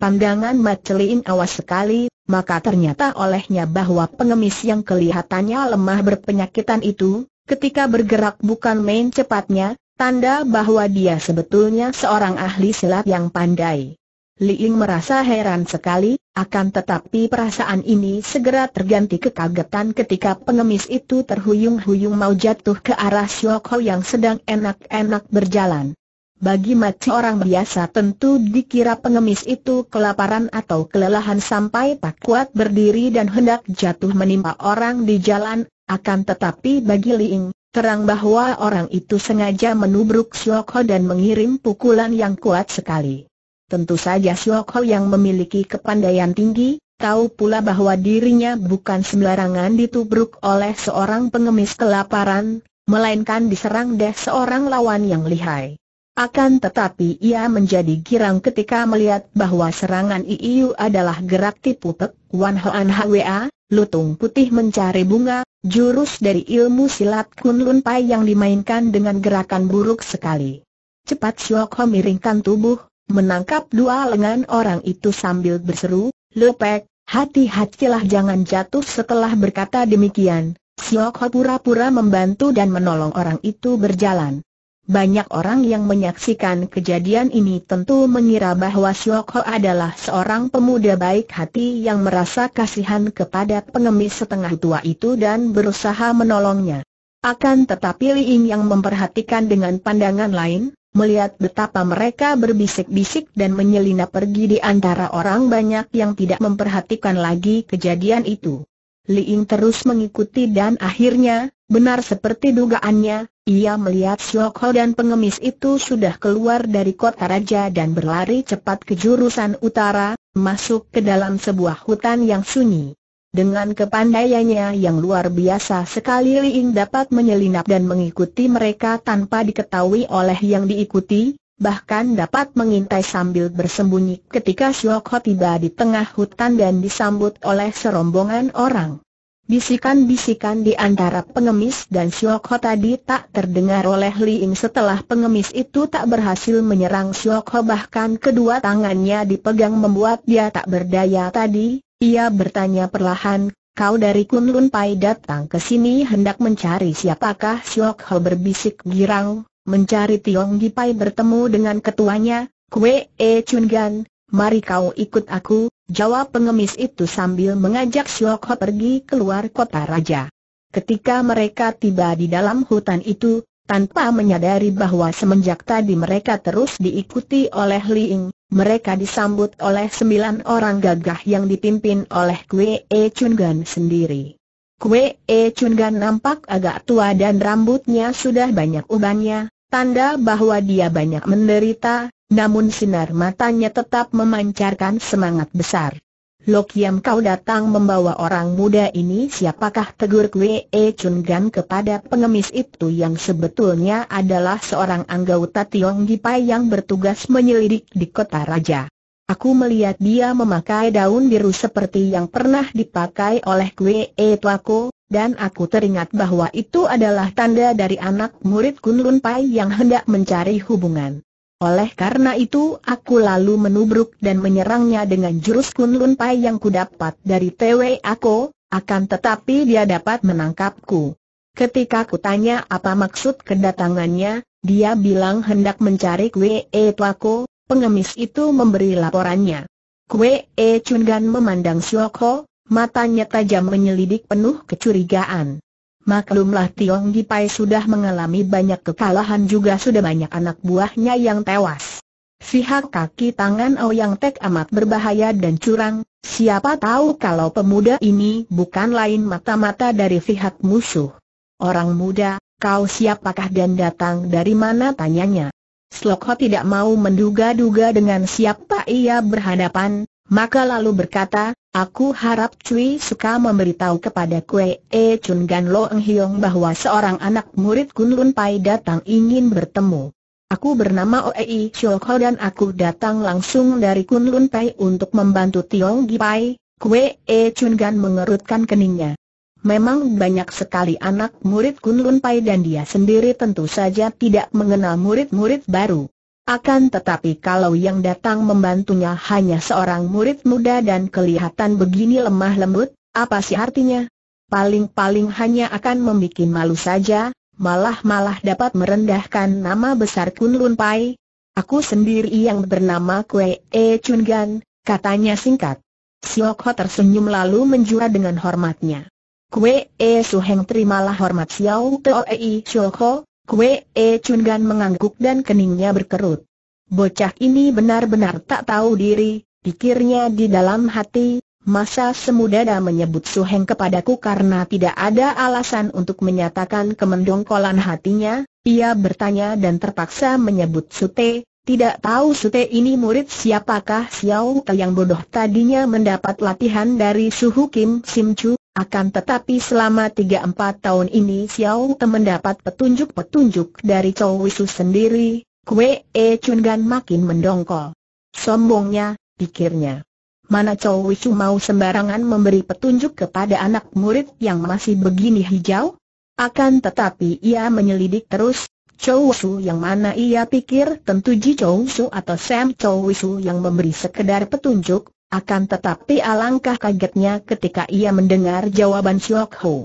Pandangan Mat awas sekali, maka ternyata olehnya bahwa pengemis yang kelihatannya lemah berpenyakitan itu, ketika bergerak bukan main cepatnya, tanda bahwa dia sebetulnya seorang ahli silat yang pandai. Li Ying merasa heran sekali, akan tetapi perasaan ini segera terganti kekagetan ketika pengemis itu terhuyung-huyung mau jatuh ke arah Sioko yang sedang enak-enak berjalan. Bagi mati orang biasa tentu dikira pengemis itu kelaparan atau kelelahan sampai tak kuat berdiri dan hendak jatuh menimpa orang di jalan, akan tetapi bagi Li Ying, terang bahwa orang itu sengaja menubruk Sioko dan mengirim pukulan yang kuat sekali. Tentu saja Siok Ho yang memiliki kepandaian tinggi, tahu pula bahwa dirinya bukan sembarangan ditubruk oleh seorang pengemis kelaparan, melainkan diserang deh seorang lawan yang lihai. Akan tetapi ia menjadi girang ketika melihat bahwa serangan IIU adalah gerak tipu tek, Wan Hoan Hwa, lutung putih mencari bunga, jurus dari ilmu silat Kun Lun Pai yang dimainkan dengan gerakan buruk sekali. Cepat Siok Ho miringkan tubuh, menangkap dua lengan orang itu sambil berseru, Lepek, hati-hatilah jangan jatuh setelah berkata demikian. Siok Ho pura-pura membantu dan menolong orang itu berjalan. Banyak orang yang menyaksikan kejadian ini tentu mengira bahwa Siok Ho adalah seorang pemuda baik hati yang merasa kasihan kepada pengemis setengah tua itu dan berusaha menolongnya. Akan tetapi Li Ying yang memperhatikan dengan pandangan lain, melihat betapa mereka berbisik-bisik dan menyelinap pergi di antara orang banyak yang tidak memperhatikan lagi kejadian itu. Li Ying terus mengikuti dan akhirnya, benar seperti dugaannya, ia melihat Ho dan pengemis itu sudah keluar dari kota raja dan berlari cepat ke jurusan utara, masuk ke dalam sebuah hutan yang sunyi. Dengan kepandaiannya yang luar biasa sekali Liing dapat menyelinap dan mengikuti mereka tanpa diketahui oleh yang diikuti, bahkan dapat mengintai sambil bersembunyi ketika Siok Ho tiba di tengah hutan dan disambut oleh serombongan orang. Bisikan-bisikan di antara pengemis dan Siok Ho tadi tak terdengar oleh Liing setelah pengemis itu tak berhasil menyerang Siok Ho bahkan kedua tangannya dipegang membuat dia tak berdaya tadi, ia bertanya perlahan, kau dari Kunlun Pai datang ke sini hendak mencari siapakah Siok Ho berbisik girang, mencari Tiong Pai bertemu dengan ketuanya, Kue E Chun Gan, mari kau ikut aku, jawab pengemis itu sambil mengajak Siok Ho pergi keluar kota raja. Ketika mereka tiba di dalam hutan itu, tanpa menyadari bahwa semenjak tadi mereka terus diikuti oleh Li Ying, mereka disambut oleh sembilan orang gagah yang dipimpin oleh Kwe E Gan sendiri. Kwe E Gan nampak agak tua dan rambutnya sudah banyak ubannya, tanda bahwa dia banyak menderita, namun sinar matanya tetap memancarkan semangat besar. Lok Yam kau datang membawa orang muda ini siapakah tegur Kwe E Chun Gan kepada pengemis itu yang sebetulnya adalah seorang anggota Tiong Gipai yang bertugas menyelidik di kota raja. Aku melihat dia memakai daun biru seperti yang pernah dipakai oleh Kwe E Tuako, dan aku teringat bahwa itu adalah tanda dari anak murid Kunlun Pai yang hendak mencari hubungan. Oleh karena itu aku lalu menubruk dan menyerangnya dengan jurus kunlun pai yang kudapat dari TW aku, akan tetapi dia dapat menangkapku. Ketika kutanya apa maksud kedatangannya, dia bilang hendak mencari Kwe E Tuako, pengemis itu memberi laporannya. Kwe E gan memandang Sioko, matanya tajam menyelidik penuh kecurigaan. Maklumlah Tiong Gipai sudah mengalami banyak kekalahan juga sudah banyak anak buahnya yang tewas. Pihak kaki tangan Ouyang oh Tek amat berbahaya dan curang, siapa tahu kalau pemuda ini bukan lain mata-mata dari pihak musuh. Orang muda, kau siapakah dan datang dari mana tanyanya. Slokho tidak mau menduga-duga dengan siapa ia berhadapan, maka lalu berkata, Aku harap Cui suka memberitahu kepada Kue E Chun Gan Lo Eng Hiong bahwa seorang anak murid Kun Lun Pai datang ingin bertemu. Aku bernama Oei Ho dan aku datang langsung dari Kun Lun Pai untuk membantu Tiong Gi Pai. Kue E Chun Gan mengerutkan keningnya. Memang banyak sekali anak murid Kun Lun Pai dan dia sendiri tentu saja tidak mengenal murid-murid baru. Akan tetapi kalau yang datang membantunya hanya seorang murid muda dan kelihatan begini lemah lembut, apa sih artinya? Paling-paling hanya akan membuat malu saja, malah-malah dapat merendahkan nama besar Kunlun Pai. Aku sendiri yang bernama Kue E Chun Gan, katanya singkat. Siok Ho tersenyum lalu menjura dengan hormatnya. Kue E Heng terimalah hormat Xiao Teo Ei, Siok Ho, Kue E Chungan mengangguk dan keningnya berkerut. Bocah ini benar-benar tak tahu diri, pikirnya di dalam hati, masa semudada menyebut Su Heng kepadaku karena tidak ada alasan untuk menyatakan kemendongkolan hatinya, ia bertanya dan terpaksa menyebut Sute, tidak tahu Sute ini murid siapakah Xiao Te yang bodoh tadinya mendapat latihan dari Suhu Kim Sim Chu, akan tetapi selama 3-4 tahun ini Xiao Te mendapat petunjuk-petunjuk dari Chow Wisu sendiri, Kue E Chun Gan makin mendongkol. Sombongnya, pikirnya. Mana Chow Wisu mau sembarangan memberi petunjuk kepada anak murid yang masih begini hijau? Akan tetapi ia menyelidik terus, Chow Wisu yang mana ia pikir tentu Ji Chow Wisu atau Sam Chow Wisu yang memberi sekedar petunjuk, akan tetapi alangkah kagetnya ketika ia mendengar jawaban Siok Ho.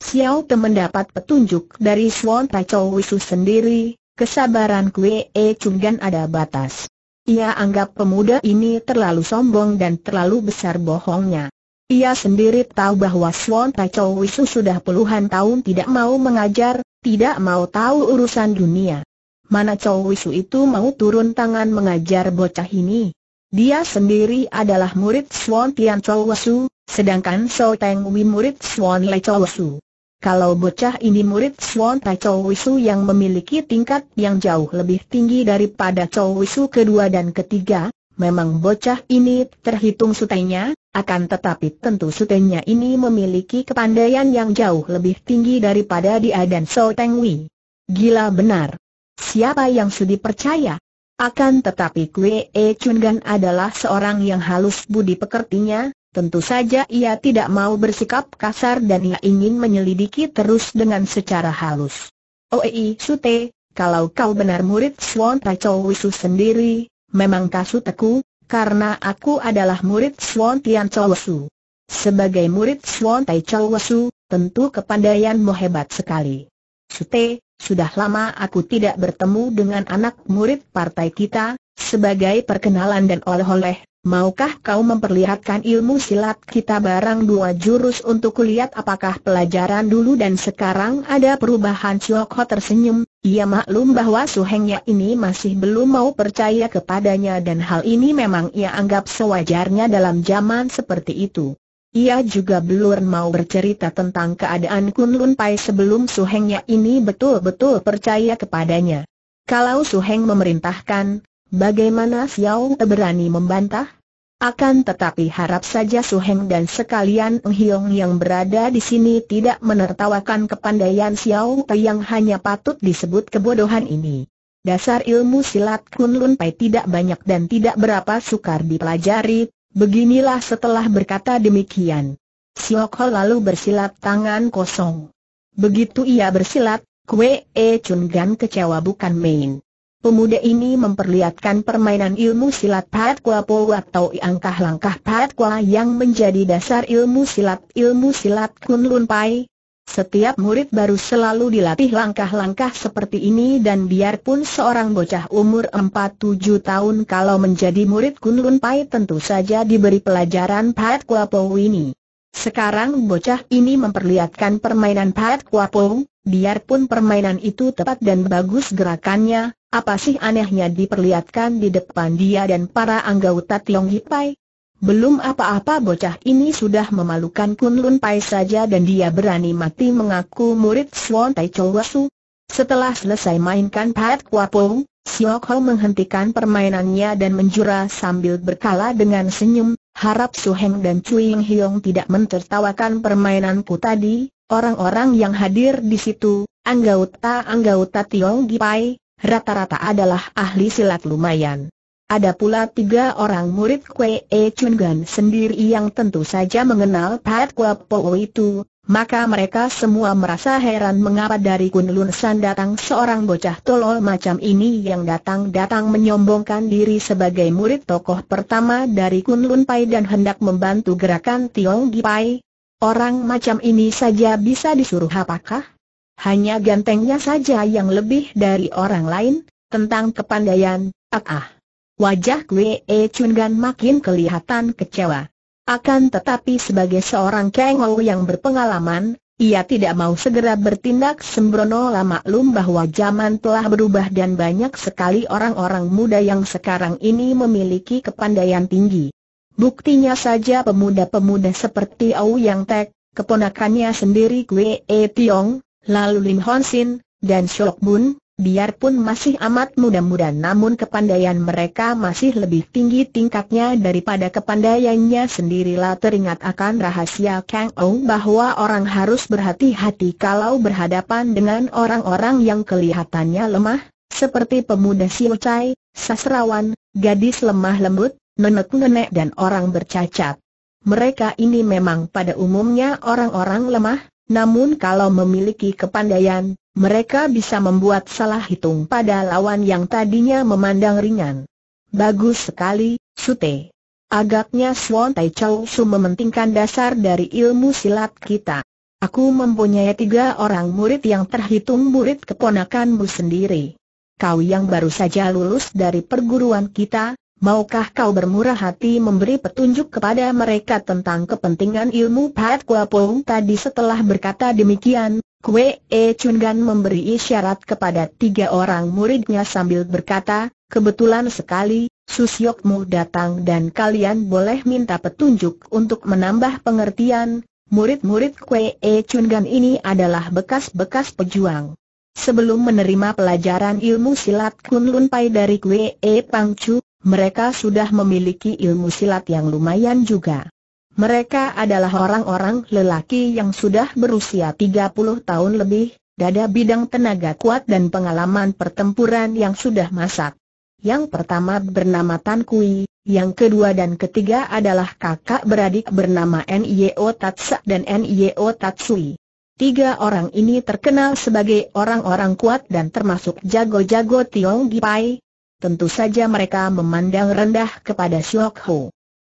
Xiao Te mendapat petunjuk dari Swan Paco Wisu sendiri, kesabaran Kwe E Chunggan ada batas. Ia anggap pemuda ini terlalu sombong dan terlalu besar bohongnya. Ia sendiri tahu bahwa Swan Paco Wisu sudah puluhan tahun tidak mau mengajar, tidak mau tahu urusan dunia. Mana Chow Wisu itu mau turun tangan mengajar bocah ini? Dia sendiri adalah murid Swan Tian Chow Wusu, sedangkan So Teng Wi murid Swan Le Chow Wusu. Kalau bocah ini murid Swan Tai Chow Wusu yang memiliki tingkat yang jauh lebih tinggi daripada Chow Wusu kedua dan ketiga, memang bocah ini terhitung sutenya, akan tetapi tentu sutenya ini memiliki kepandaian yang jauh lebih tinggi daripada dia dan So Teng Wi. Gila benar. Siapa yang sudi percaya? Akan tetapi Kue E Chun Gan adalah seorang yang halus budi pekertinya, tentu saja ia tidak mau bersikap kasar dan ia ingin menyelidiki terus dengan secara halus. Oei Sute, kalau kau benar murid Swan Tacho Wisu sendiri, memang kasuteku, karena aku adalah murid Swan Tian Wisu. Sebagai murid Swan Tai Wisu, tentu kepandaianmu hebat sekali. Sute, sudah lama aku tidak bertemu dengan anak murid partai kita, sebagai perkenalan dan oleh-oleh, maukah kau memperlihatkan ilmu silat kita barang dua jurus untuk kulihat apakah pelajaran dulu dan sekarang ada perubahan Chiok tersenyum, ia maklum bahwa suhengnya ini masih belum mau percaya kepadanya dan hal ini memang ia anggap sewajarnya dalam zaman seperti itu. Ia juga belum mau bercerita tentang keadaan Kunlun Pai sebelum Su Hengnya ini betul-betul percaya kepadanya. Kalau Su Heng memerintahkan, bagaimana Xiao berani membantah? Akan tetapi harap saja Su Heng dan sekalian Eng Hiong yang berada di sini tidak menertawakan kepandaian Xiao Te yang hanya patut disebut kebodohan ini. Dasar ilmu silat Kunlun Pai tidak banyak dan tidak berapa sukar dipelajari, Beginilah setelah berkata demikian. Siok Ho lalu bersilat tangan kosong. Begitu ia bersilat, Kue E Chun Gan kecewa bukan main. Pemuda ini memperlihatkan permainan ilmu silat Pat Kwa Po atau angkah langkah Pat Kwa yang menjadi dasar ilmu silat ilmu silat Kun Lun Pai, setiap murid baru selalu dilatih langkah-langkah seperti ini dan biarpun seorang bocah umur 4-7 tahun kalau menjadi murid Kunlun Pai tentu saja diberi pelajaran Pat Kuapo ini. Sekarang bocah ini memperlihatkan permainan Pat Kuapo, biarpun permainan itu tepat dan bagus gerakannya, apa sih anehnya diperlihatkan di depan dia dan para anggota Tiong Hipai? Belum apa-apa bocah ini sudah memalukan lun Pai saja dan dia berani mati mengaku murid Swan Tai Chowasu. Setelah selesai mainkan Pat Kuapong, Siok Ho menghentikan permainannya dan menjura sambil berkala dengan senyum, harap Su Heng dan Cui Ying Hiong tidak mentertawakan permainanku tadi, orang-orang yang hadir di situ, anggota-anggota Tiong Gipai, rata-rata adalah ahli silat lumayan. Ada pula tiga orang murid Kwee E Chun Gan sendiri yang tentu saja mengenal Pat Kwa Po itu, maka mereka semua merasa heran mengapa dari Kunlun San datang seorang bocah tolol macam ini yang datang-datang menyombongkan diri sebagai murid tokoh pertama dari Kunlun Pai dan hendak membantu gerakan Tiong Pai. Orang macam ini saja bisa disuruh apakah? Hanya gantengnya saja yang lebih dari orang lain, tentang kepandaian, ah ah. Wajah gue E Chun Gan makin kelihatan kecewa. Akan tetapi sebagai seorang kengou yang berpengalaman, ia tidak mau segera bertindak sembrono lah maklum bahwa zaman telah berubah dan banyak sekali orang-orang muda yang sekarang ini memiliki kepandaian tinggi. Buktinya saja pemuda-pemuda seperti Au Yang Tek, keponakannya sendiri gue E Tiong, lalu Lim Hon Sin, dan Shok Bun, biarpun masih amat muda-muda namun kepandaian mereka masih lebih tinggi tingkatnya daripada kepandaiannya sendirilah teringat akan rahasia Kang Ong bahwa orang harus berhati-hati kalau berhadapan dengan orang-orang yang kelihatannya lemah, seperti pemuda Siu Chai, sasrawan, gadis lemah lembut, nenek-nenek dan orang bercacat. Mereka ini memang pada umumnya orang-orang lemah, namun kalau memiliki kepandaian, mereka bisa membuat salah hitung pada lawan yang tadinya memandang ringan. Bagus sekali, Sute. Agaknya Swan Tai Chow Su mementingkan dasar dari ilmu silat kita. Aku mempunyai tiga orang murid yang terhitung murid keponakanmu sendiri. Kau yang baru saja lulus dari perguruan kita, maukah kau bermurah hati memberi petunjuk kepada mereka tentang kepentingan ilmu Pat Kua Pong tadi setelah berkata demikian, Kue E Chun Gan memberi isyarat kepada tiga orang muridnya sambil berkata, kebetulan sekali, Susyokmu datang dan kalian boleh minta petunjuk untuk menambah pengertian, murid-murid Kue E Chun Gan ini adalah bekas-bekas pejuang. Sebelum menerima pelajaran ilmu silat Kunlun Pai dari Kwe E Chu, mereka sudah memiliki ilmu silat yang lumayan juga. Mereka adalah orang-orang lelaki yang sudah berusia 30 tahun lebih, dada bidang tenaga kuat dan pengalaman pertempuran yang sudah masak. Yang pertama bernama Tan Kui, yang kedua dan ketiga adalah kakak beradik bernama Nio Tatsa dan Nio Tatsui. Tiga orang ini terkenal sebagai orang-orang kuat dan termasuk jago-jago Tiong Gipai. Tentu saja mereka memandang rendah kepada Siok Ho.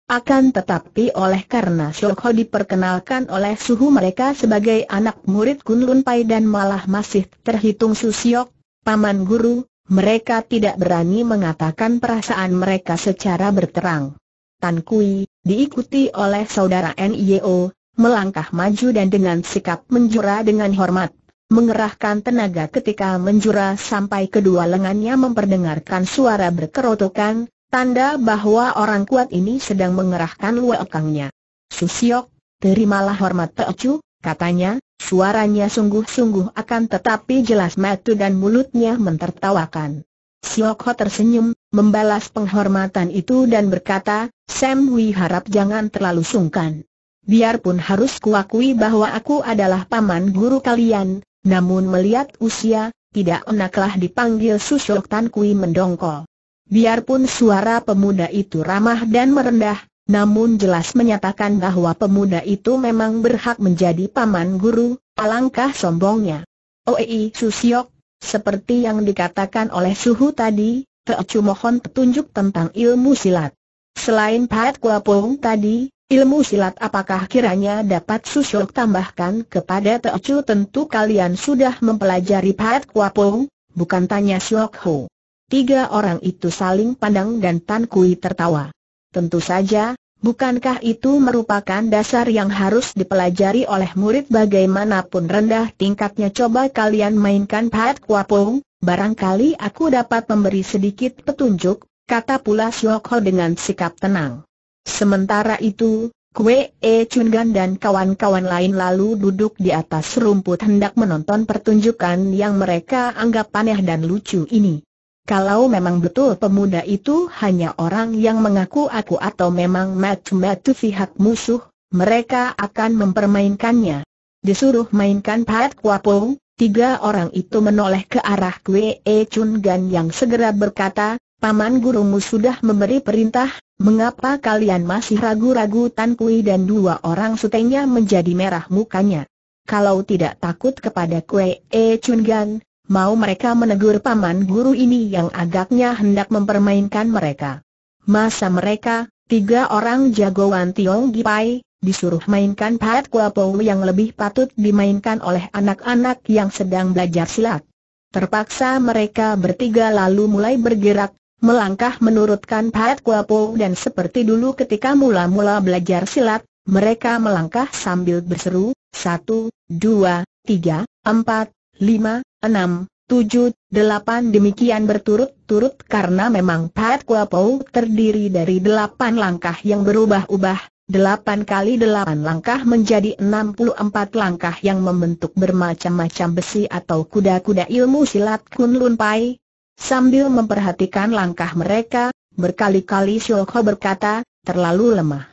Akan tetapi oleh karena Shoko diperkenalkan oleh suhu mereka sebagai anak murid Kunlun Pai dan malah masih terhitung Susiok, Paman Guru, mereka tidak berani mengatakan perasaan mereka secara berterang. Tan Kui, diikuti oleh saudara NIO, e melangkah maju dan dengan sikap menjura dengan hormat, mengerahkan tenaga ketika menjura sampai kedua lengannya memperdengarkan suara berkerotokan, Tanda bahwa orang kuat ini sedang mengerahkan luekangnya. Susiok, terimalah hormat Teocu, katanya, suaranya sungguh-sungguh akan tetapi jelas matu dan mulutnya mentertawakan. Siok Ho tersenyum, membalas penghormatan itu dan berkata, Sam harap jangan terlalu sungkan. Biarpun harus kuakui bahwa aku adalah paman guru kalian, namun melihat usia, tidak enaklah dipanggil Susiok Tan Kui mendongkol. Biarpun suara pemuda itu ramah dan merendah, namun jelas menyatakan bahwa pemuda itu memang berhak menjadi paman guru, alangkah sombongnya. Oei Susiok, seperti yang dikatakan oleh Suhu tadi, Teocu mohon petunjuk tentang ilmu silat. Selain Pat Kuapung tadi, ilmu silat apakah kiranya dapat Susiok tambahkan kepada Teocu tentu kalian sudah mempelajari Pat Kuapung, bukan tanya Siok Ho. Tiga orang itu saling pandang dan Tan Kui tertawa. Tentu saja, bukankah itu merupakan dasar yang harus dipelajari oleh murid bagaimanapun rendah tingkatnya coba kalian mainkan Pat Pong, barangkali aku dapat memberi sedikit petunjuk, kata pula Siok Ho dengan sikap tenang. Sementara itu, Kue E Chun Gan dan kawan-kawan lain lalu duduk di atas rumput hendak menonton pertunjukan yang mereka anggap aneh dan lucu ini. Kalau memang betul pemuda itu hanya orang yang mengaku aku atau memang matu-matu pihak musuh, mereka akan mempermainkannya. Disuruh mainkan Pat Kuapung, tiga orang itu menoleh ke arah Kwe E Chun Gan yang segera berkata, Paman gurumu sudah memberi perintah, mengapa kalian masih ragu-ragu Tan Kui dan dua orang sutenya menjadi merah mukanya. Kalau tidak takut kepada Kwe E Chun Gan, mau mereka menegur paman guru ini yang agaknya hendak mempermainkan mereka. Masa mereka, tiga orang jagoan Tiong Gipai, disuruh mainkan Pat Pou yang lebih patut dimainkan oleh anak-anak yang sedang belajar silat. Terpaksa mereka bertiga lalu mulai bergerak, melangkah menurutkan Pat Pou dan seperti dulu ketika mula-mula belajar silat, mereka melangkah sambil berseru, satu, dua, tiga, empat, lima, enam, tujuh, delapan demikian berturut-turut karena memang Pat Kuapau terdiri dari delapan langkah yang berubah-ubah, delapan kali delapan langkah menjadi enam puluh empat langkah yang membentuk bermacam-macam besi atau kuda-kuda ilmu silat Kun Lun Pai. Sambil memperhatikan langkah mereka, berkali-kali Shulko berkata, terlalu lemah.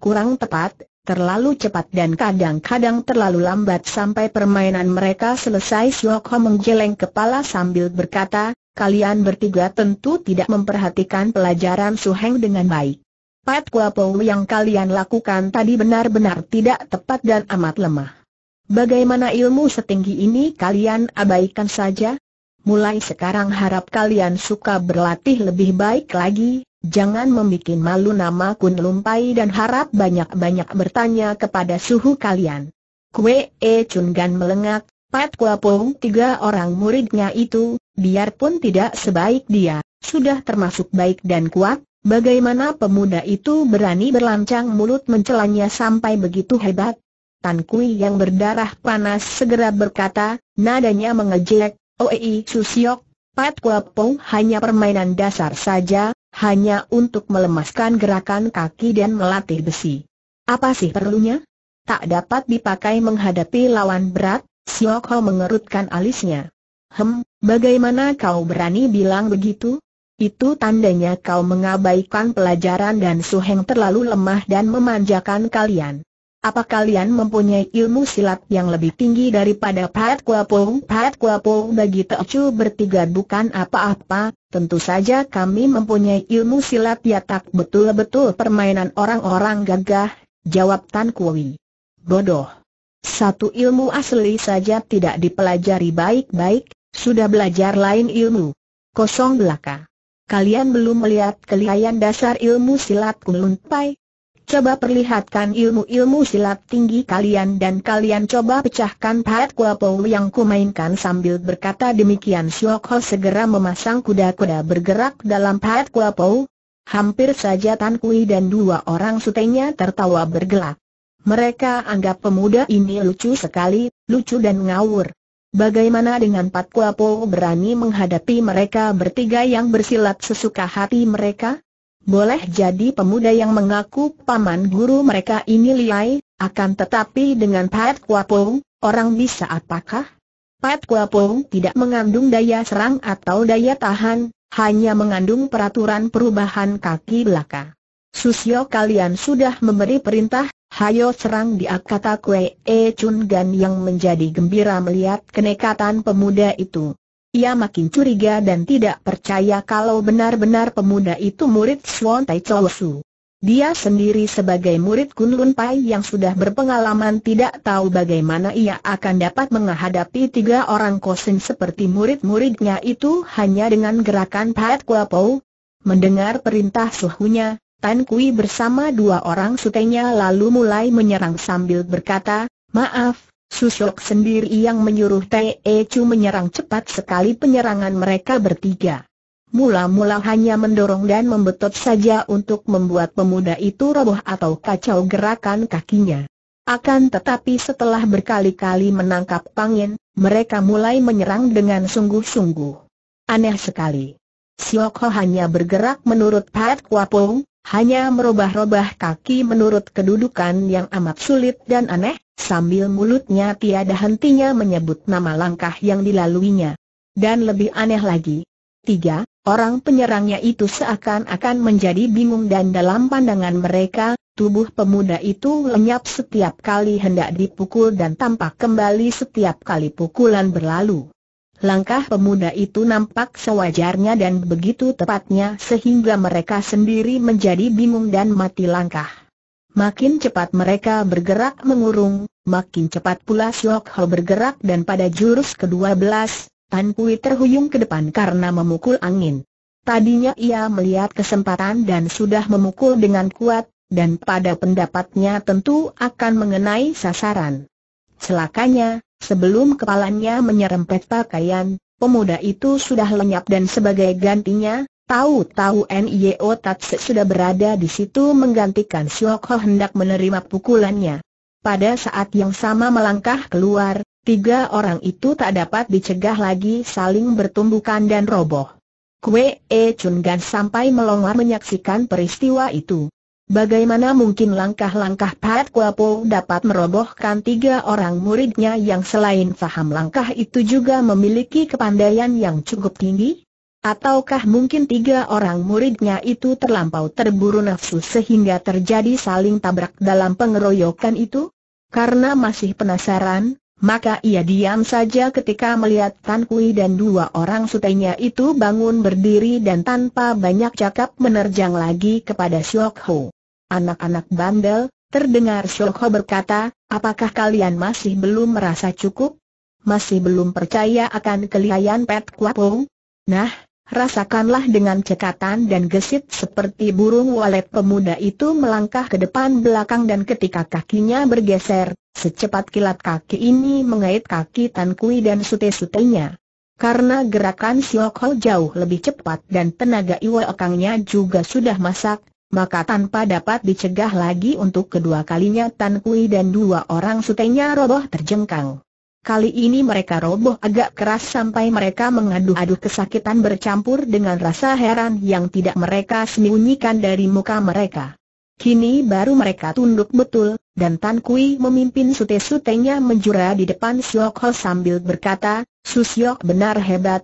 Kurang tepat, terlalu cepat dan kadang-kadang terlalu lambat sampai permainan mereka selesai Siok menggeleng kepala sambil berkata, kalian bertiga tentu tidak memperhatikan pelajaran Su Heng dengan baik. Pat Kua yang kalian lakukan tadi benar-benar tidak tepat dan amat lemah. Bagaimana ilmu setinggi ini kalian abaikan saja? Mulai sekarang harap kalian suka berlatih lebih baik lagi, Jangan membuat malu nama Kun Lumpai dan harap banyak-banyak bertanya kepada suhu kalian. Kue E Chun Gan melengak, Pat Kua Pong tiga orang muridnya itu, biarpun tidak sebaik dia, sudah termasuk baik dan kuat, bagaimana pemuda itu berani berlancang mulut mencelanya sampai begitu hebat? Tan Kui yang berdarah panas segera berkata, nadanya mengejek, Oei Susiok, Pat Kua Pong hanya permainan dasar saja, hanya untuk melemaskan gerakan kaki dan melatih besi. Apa sih perlunya? Tak dapat dipakai menghadapi lawan berat, Siok Ho mengerutkan alisnya. Hem, bagaimana kau berani bilang begitu? Itu tandanya kau mengabaikan pelajaran dan suheng terlalu lemah dan memanjakan kalian. Apa kalian mempunyai ilmu silat yang lebih tinggi daripada Pat Kuapung? Pat Kuapung bagi Chu bertiga bukan apa-apa, tentu saja kami mempunyai ilmu silat ya tak betul-betul permainan orang-orang gagah, jawab Tan Kui. Bodoh. Satu ilmu asli saja tidak dipelajari baik-baik, sudah belajar lain ilmu. Kosong belaka. Kalian belum melihat kelihayan dasar ilmu silat Kulun Pai? Coba perlihatkan ilmu-ilmu silat tinggi kalian dan kalian coba pecahkan Pat kuapau yang kumainkan sambil berkata demikian Siok Ho segera memasang kuda-kuda bergerak dalam Pat kuapau. Hampir saja Tan Kui dan dua orang sutenya tertawa bergelak. Mereka anggap pemuda ini lucu sekali, lucu dan ngawur. Bagaimana dengan Pat Kuapo berani menghadapi mereka bertiga yang bersilat sesuka hati mereka? Boleh jadi pemuda yang mengaku paman guru mereka ini liai, akan tetapi dengan Pat Kuapong, orang bisa apakah? Pat Kuapong tidak mengandung daya serang atau daya tahan, hanya mengandung peraturan perubahan kaki belaka. Susio kalian sudah memberi perintah, hayo serang dia kata Kue E Chun Gan yang menjadi gembira melihat kenekatan pemuda itu. Ia makin curiga dan tidak percaya kalau benar-benar pemuda itu murid Swan Tai Chow Su. Dia sendiri sebagai murid Kun Lun Pai yang sudah berpengalaman tidak tahu bagaimana ia akan dapat menghadapi tiga orang kosin seperti murid-muridnya itu hanya dengan gerakan Pat Kua Pou. Mendengar perintah suhunya, Tan Kui bersama dua orang sutenya lalu mulai menyerang sambil berkata, Maaf, Susok sendiri yang menyuruh Te Chu menyerang cepat sekali penyerangan mereka bertiga. Mula-mula hanya mendorong dan membetot saja untuk membuat pemuda itu roboh atau kacau gerakan kakinya. Akan tetapi setelah berkali-kali menangkap pangin, mereka mulai menyerang dengan sungguh-sungguh. Aneh sekali. Siok Ho hanya bergerak menurut Pat Pong, hanya merubah rubah kaki menurut kedudukan yang amat sulit dan aneh, sambil mulutnya tiada hentinya menyebut nama langkah yang dilaluinya. Dan lebih aneh lagi. Tiga, orang penyerangnya itu seakan-akan menjadi bingung dan dalam pandangan mereka, tubuh pemuda itu lenyap setiap kali hendak dipukul dan tampak kembali setiap kali pukulan berlalu. Langkah pemuda itu nampak sewajarnya dan begitu tepatnya sehingga mereka sendiri menjadi bingung dan mati langkah. Makin cepat mereka bergerak mengurung, makin cepat pula Siok Ho bergerak dan pada jurus ke-12, Tan Kui terhuyung ke depan karena memukul angin. Tadinya ia melihat kesempatan dan sudah memukul dengan kuat, dan pada pendapatnya tentu akan mengenai sasaran. Celakanya, sebelum kepalanya menyerempet pakaian, pemuda itu sudah lenyap dan sebagai gantinya, Tahu-tahu Nio Tatse sudah berada di situ menggantikan Siok hendak menerima pukulannya. Pada saat yang sama melangkah keluar, tiga orang itu tak dapat dicegah lagi saling bertumbukan dan roboh. Kue E Chun sampai melongar menyaksikan peristiwa itu. Bagaimana mungkin langkah-langkah Pat Kuapo dapat merobohkan tiga orang muridnya yang selain faham langkah itu juga memiliki kepandaian yang cukup tinggi? Ataukah mungkin tiga orang muridnya itu terlampau terburu nafsu sehingga terjadi saling tabrak dalam pengeroyokan itu? Karena masih penasaran, maka ia diam saja ketika melihat Tan Kui dan dua orang sutenya itu bangun berdiri dan tanpa banyak cakap menerjang lagi kepada Siok Ho. Anak-anak bandel, terdengar Siok Ho berkata, apakah kalian masih belum merasa cukup? Masih belum percaya akan kelihayan Pet Pong? Nah, Rasakanlah dengan cekatan dan gesit seperti burung walet pemuda itu melangkah ke depan belakang dan ketika kakinya bergeser, secepat kilat kaki ini mengait kaki Tan Kui dan sute-sutenya. Karena gerakan Siok Ho jauh lebih cepat dan tenaga Iwa Okangnya juga sudah masak, maka tanpa dapat dicegah lagi untuk kedua kalinya Tan Kui dan dua orang sutenya roboh terjengkang. Kali ini mereka roboh agak keras sampai mereka mengadu-adu kesakitan bercampur dengan rasa heran yang tidak mereka sembunyikan dari muka mereka. Kini baru mereka tunduk betul, dan Tan Kui memimpin sute-sutenya menjura di depan Siok Ho sambil berkata, Su Siok benar hebat,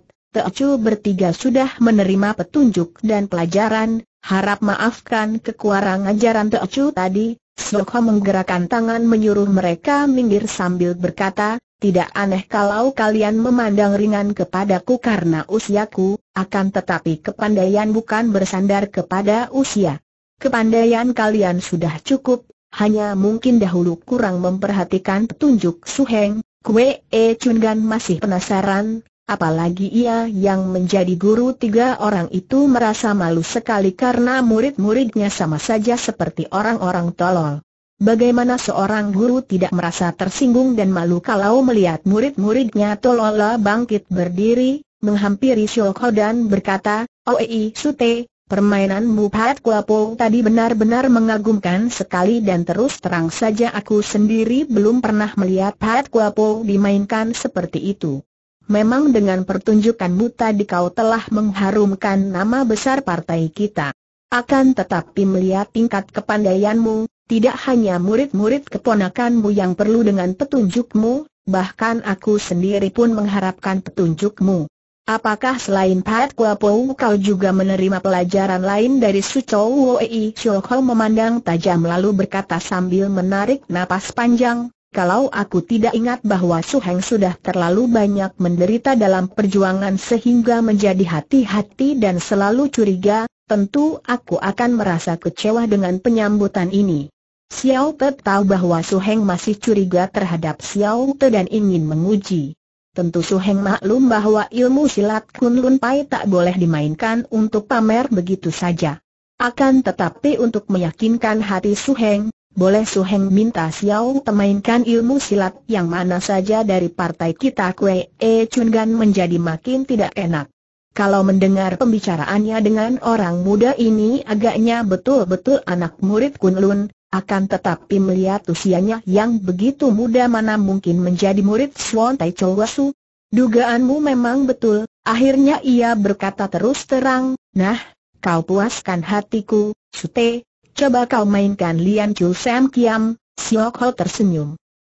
Chu bertiga sudah menerima petunjuk dan pelajaran, harap maafkan kekurangan ajaran Chu tadi, Siok Ho menggerakkan tangan menyuruh mereka minggir sambil berkata, tidak aneh kalau kalian memandang ringan kepadaku karena usiaku, akan tetapi kepandaian bukan bersandar kepada usia. Kepandaian kalian sudah cukup, hanya mungkin dahulu kurang memperhatikan petunjuk Suheng. Kue E Gan masih penasaran, apalagi ia yang menjadi guru tiga orang itu merasa malu sekali karena murid-muridnya sama saja seperti orang-orang tolol. Bagaimana seorang guru tidak merasa tersinggung dan malu kalau melihat murid-muridnya tolola bangkit berdiri, menghampiri Shulko dan berkata, Oei Sute, permainan Pat Kuapo tadi benar-benar mengagumkan sekali dan terus terang saja aku sendiri belum pernah melihat Pat Kuapo dimainkan seperti itu. Memang dengan pertunjukan buta di kau telah mengharumkan nama besar partai kita. Akan tetapi melihat tingkat kepandaianmu, tidak hanya murid-murid keponakanmu yang perlu dengan petunjukmu, bahkan aku sendiri pun mengharapkan petunjukmu. Apakah selain Pat Kuapo kau juga menerima pelajaran lain dari Chou Wei Shouho memandang tajam lalu berkata sambil menarik napas panjang, kalau aku tidak ingat bahwa Su Heng sudah terlalu banyak menderita dalam perjuangan sehingga menjadi hati-hati dan selalu curiga, tentu aku akan merasa kecewa dengan penyambutan ini. Xiao Te tahu bahwa Su Heng masih curiga terhadap Xiao Te dan ingin menguji. Tentu Su Heng maklum bahwa ilmu silat Kun Lun Pai tak boleh dimainkan untuk pamer begitu saja. Akan tetapi untuk meyakinkan hati Su Heng, boleh Su Heng minta Xiao Te mainkan ilmu silat yang mana saja dari partai kita Kue E Chun Gan menjadi makin tidak enak. Kalau mendengar pembicaraannya dengan orang muda ini agaknya betul-betul anak murid Kunlun, akan tetapi melihat usianya yang begitu muda mana mungkin menjadi murid Swan Tai Chowasu? Dugaanmu memang betul, akhirnya ia berkata terus terang, nah, kau puaskan hatiku, Sute, coba kau mainkan Lian Chul Sam Kiam, Siok Ho tersenyum.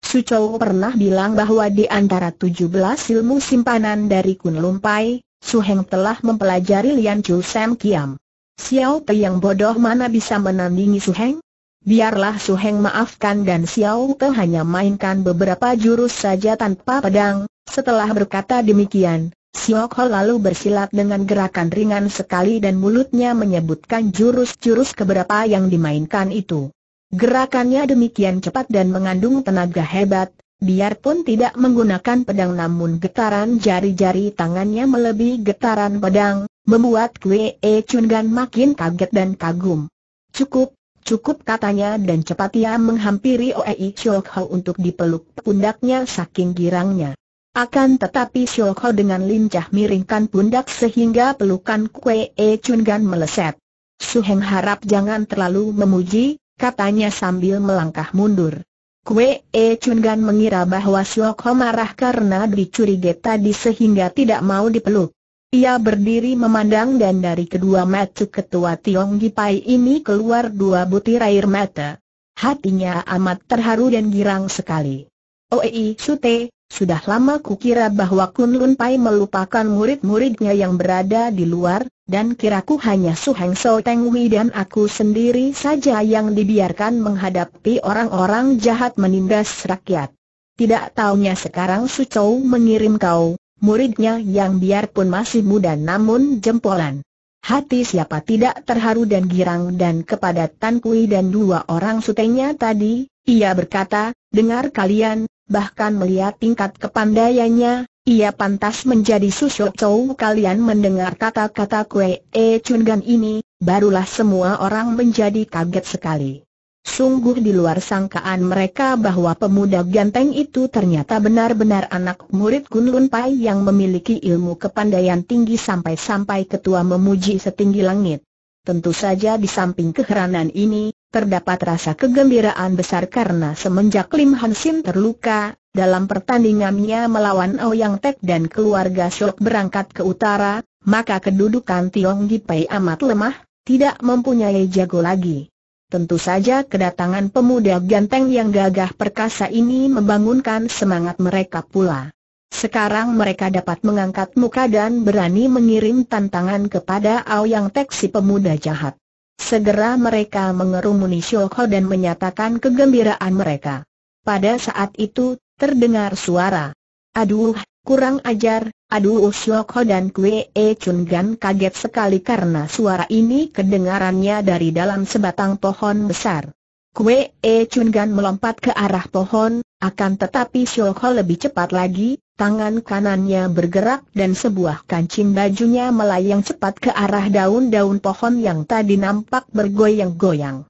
Su Chow pernah bilang bahwa di antara 17 ilmu simpanan dari Kun Lumpai, Su Heng telah mempelajari Lian Chul Sam Kiam. Xiao Te yang bodoh mana bisa menandingi Su Heng? Biarlah Su Heng maafkan dan Xiao Te hanya mainkan beberapa jurus saja tanpa pedang. Setelah berkata demikian, Xiao Ho lalu bersilat dengan gerakan ringan sekali dan mulutnya menyebutkan jurus-jurus keberapa yang dimainkan itu. Gerakannya demikian cepat dan mengandung tenaga hebat, biarpun tidak menggunakan pedang namun getaran jari-jari tangannya melebihi getaran pedang, membuat Kue E Chun Gan makin kaget dan kagum. Cukup, Cukup katanya dan cepat ia menghampiri Oei Chiok Ho untuk dipeluk pundaknya saking girangnya. Akan tetapi Chiok Ho dengan lincah miringkan pundak sehingga pelukan Kue E Chun Gan meleset. Su Heng harap jangan terlalu memuji, katanya sambil melangkah mundur. Kue E Chun Gan mengira bahwa Chiok Ho marah karena dicurigai tadi sehingga tidak mau dipeluk. Ia berdiri memandang dan dari kedua mata ketua Tiong Gipai ini keluar dua butir air mata. Hatinya amat terharu dan girang sekali. Oei Sute, sudah lama kukira bahwa Kun Lun Pai melupakan murid-muridnya yang berada di luar, dan kiraku hanya Su Heng So Teng Wei dan aku sendiri saja yang dibiarkan menghadapi orang-orang jahat menindas rakyat. Tidak taunya sekarang Su Chou mengirim kau, muridnya yang biarpun masih muda namun jempolan. Hati siapa tidak terharu dan girang dan kepada Tan Kui dan dua orang sutenya tadi, ia berkata, dengar kalian, bahkan melihat tingkat kepandaiannya, ia pantas menjadi susuk cowu kalian mendengar kata-kata Kue E Gan ini, barulah semua orang menjadi kaget sekali. Sungguh di luar sangkaan mereka bahwa pemuda ganteng itu ternyata benar-benar anak murid Lun Pai yang memiliki ilmu kepandaian tinggi sampai-sampai ketua memuji setinggi langit. Tentu saja di samping keheranan ini, terdapat rasa kegembiraan besar karena semenjak Lim Han terluka, dalam pertandingannya melawan Ouyang oh Tek dan keluarga Shok berangkat ke utara, maka kedudukan Tiong Gipai amat lemah, tidak mempunyai jago lagi. Tentu saja kedatangan pemuda ganteng yang gagah perkasa ini membangunkan semangat mereka pula. Sekarang mereka dapat mengangkat muka dan berani mengirim tantangan kepada Ao Yang si pemuda jahat. Segera mereka mengerumuni Shoko dan menyatakan kegembiraan mereka. Pada saat itu, terdengar suara. Aduh, Kurang ajar, aduh Usyoko dan Kwe E Chun Gan kaget sekali karena suara ini kedengarannya dari dalam sebatang pohon besar. Kwe E Chun Gan melompat ke arah pohon, akan tetapi Syoko lebih cepat lagi, tangan kanannya bergerak dan sebuah kancing bajunya melayang cepat ke arah daun-daun pohon yang tadi nampak bergoyang-goyang.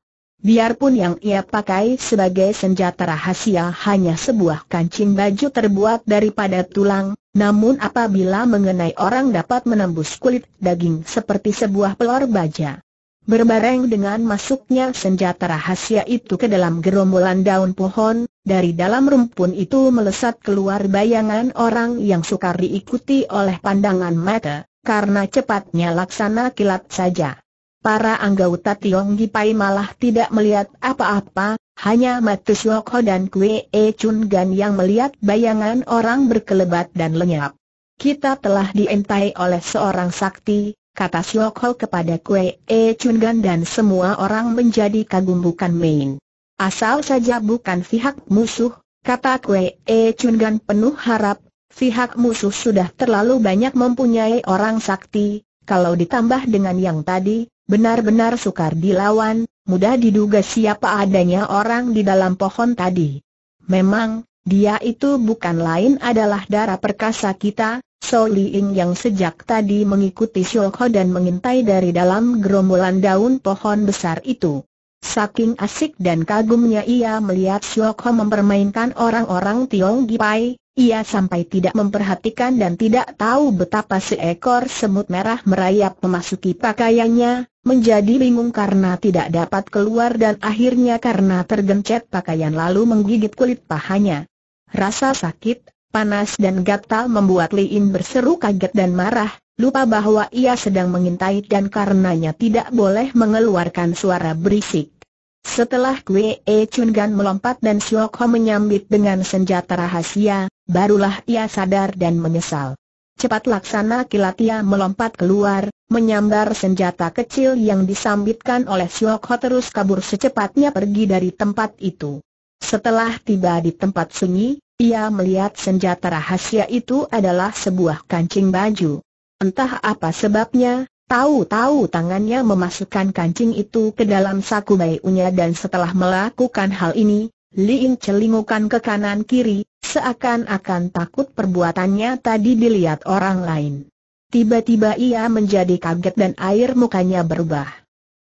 Biarpun yang ia pakai sebagai senjata rahasia hanya sebuah kancing baju terbuat daripada tulang, namun apabila mengenai orang dapat menembus kulit daging seperti sebuah pelor baja. Berbareng dengan masuknya senjata rahasia itu ke dalam gerombolan daun pohon, dari dalam rumpun itu melesat keluar bayangan orang yang sukar diikuti oleh pandangan mata, karena cepatnya laksana kilat saja para anggota Tiong Gipai malah tidak melihat apa-apa, hanya Matus Yoko dan Kwe E Chun Gan yang melihat bayangan orang berkelebat dan lenyap. Kita telah diintai oleh seorang sakti, kata Yoko kepada Kwe E Chun Gan dan semua orang menjadi kagum bukan main. Asal saja bukan pihak musuh, kata Kwe E Chun Gan penuh harap, pihak musuh sudah terlalu banyak mempunyai orang sakti, kalau ditambah dengan yang tadi, Benar-benar sukar dilawan, mudah diduga siapa adanya orang di dalam pohon tadi. Memang, dia itu bukan lain adalah darah perkasa kita, So Ying yang sejak tadi mengikuti Shulko dan mengintai dari dalam gerombolan daun pohon besar itu. Saking asik dan kagumnya ia melihat Shulko mempermainkan orang-orang Tiong Gipai, ia sampai tidak memperhatikan dan tidak tahu betapa seekor semut merah merayap memasuki pakaiannya, menjadi bingung karena tidak dapat keluar dan akhirnya karena tergencet pakaian lalu menggigit kulit pahanya. Rasa sakit, panas dan gatal membuat Liin berseru kaget dan marah, lupa bahwa ia sedang mengintai dan karenanya tidak boleh mengeluarkan suara berisik. Setelah Kwe E Chun Gan melompat dan Siok Ho menyambit dengan senjata rahasia, Barulah ia sadar dan menyesal. Cepat laksana kilat ia melompat keluar, menyambar senjata kecil yang disambitkan oleh Siok Ho terus kabur secepatnya pergi dari tempat itu. Setelah tiba di tempat sunyi, ia melihat senjata rahasia itu adalah sebuah kancing baju. Entah apa sebabnya, tahu-tahu tangannya memasukkan kancing itu ke dalam saku bayunya dan setelah melakukan hal ini, Li Ying celingukan ke kanan kiri, seakan-akan takut perbuatannya tadi dilihat orang lain. Tiba-tiba ia menjadi kaget dan air mukanya berubah.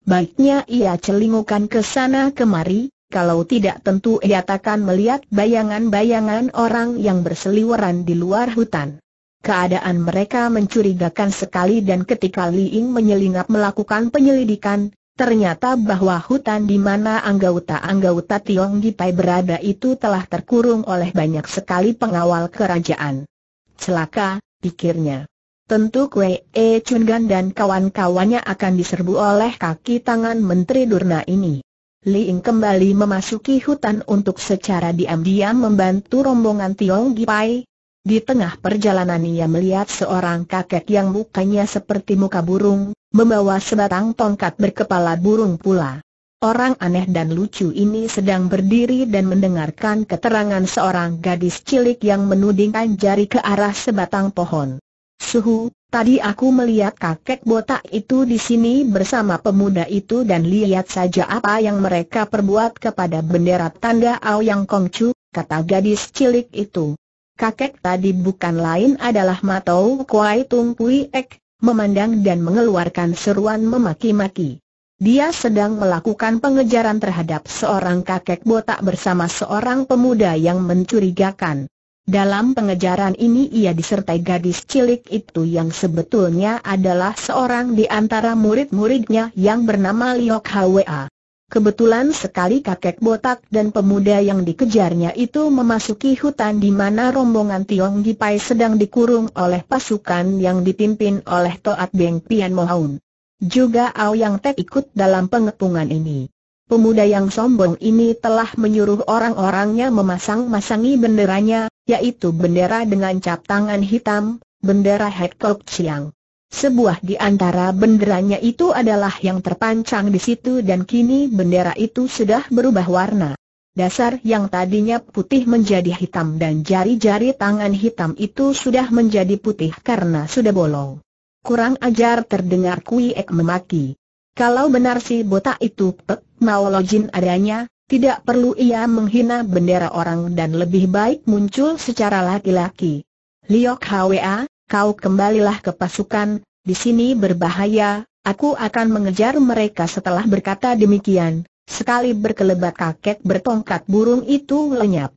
Baiknya ia celingukan ke sana kemari, kalau tidak tentu ia takkan melihat bayangan-bayangan orang yang berseliweran di luar hutan. Keadaan mereka mencurigakan sekali dan ketika Li Ying menyelinap melakukan penyelidikan, Ternyata bahwa hutan di mana anggota-anggota Tiong Gipai berada itu telah terkurung oleh banyak sekali pengawal kerajaan. Celaka, pikirnya. Tentu Kwee E Chungan dan kawan-kawannya akan diserbu oleh kaki tangan Menteri Durna ini. Li Ying kembali memasuki hutan untuk secara diam-diam membantu rombongan Tiong Gipai, di tengah perjalanan ia melihat seorang kakek yang mukanya seperti muka burung, membawa sebatang tongkat berkepala burung pula. Orang aneh dan lucu ini sedang berdiri dan mendengarkan keterangan seorang gadis cilik yang menudingkan jari ke arah sebatang pohon. Suhu, tadi aku melihat kakek botak itu di sini bersama pemuda itu dan lihat saja apa yang mereka perbuat kepada bendera tanda Aoyang Yang Kongcu, kata gadis cilik itu kakek tadi bukan lain adalah Matou Kuai Tung Pui Ek, memandang dan mengeluarkan seruan memaki-maki. Dia sedang melakukan pengejaran terhadap seorang kakek botak bersama seorang pemuda yang mencurigakan. Dalam pengejaran ini ia disertai gadis cilik itu yang sebetulnya adalah seorang di antara murid-muridnya yang bernama Liok Hwa. Kebetulan sekali kakek botak dan pemuda yang dikejarnya itu memasuki hutan di mana rombongan Tiong Gipai sedang dikurung oleh pasukan yang dipimpin oleh Toat Beng Pian Mohaun. Juga Ao Yang Tek ikut dalam pengepungan ini. Pemuda yang sombong ini telah menyuruh orang-orangnya memasang-masangi benderanya, yaitu bendera dengan cap tangan hitam, bendera Hek Tok Chiang. Sebuah di antara benderanya itu adalah yang terpancang di situ dan kini bendera itu sudah berubah warna. Dasar yang tadinya putih menjadi hitam dan jari-jari tangan hitam itu sudah menjadi putih karena sudah bolong. Kurang ajar terdengar Kui Ek memaki. Kalau benar si botak itu pek mau adanya, tidak perlu ia menghina bendera orang dan lebih baik muncul secara laki-laki. Liok Hwa, kau kembalilah ke pasukan, di sini berbahaya, aku akan mengejar mereka setelah berkata demikian. Sekali berkelebat kakek bertongkat burung itu lenyap.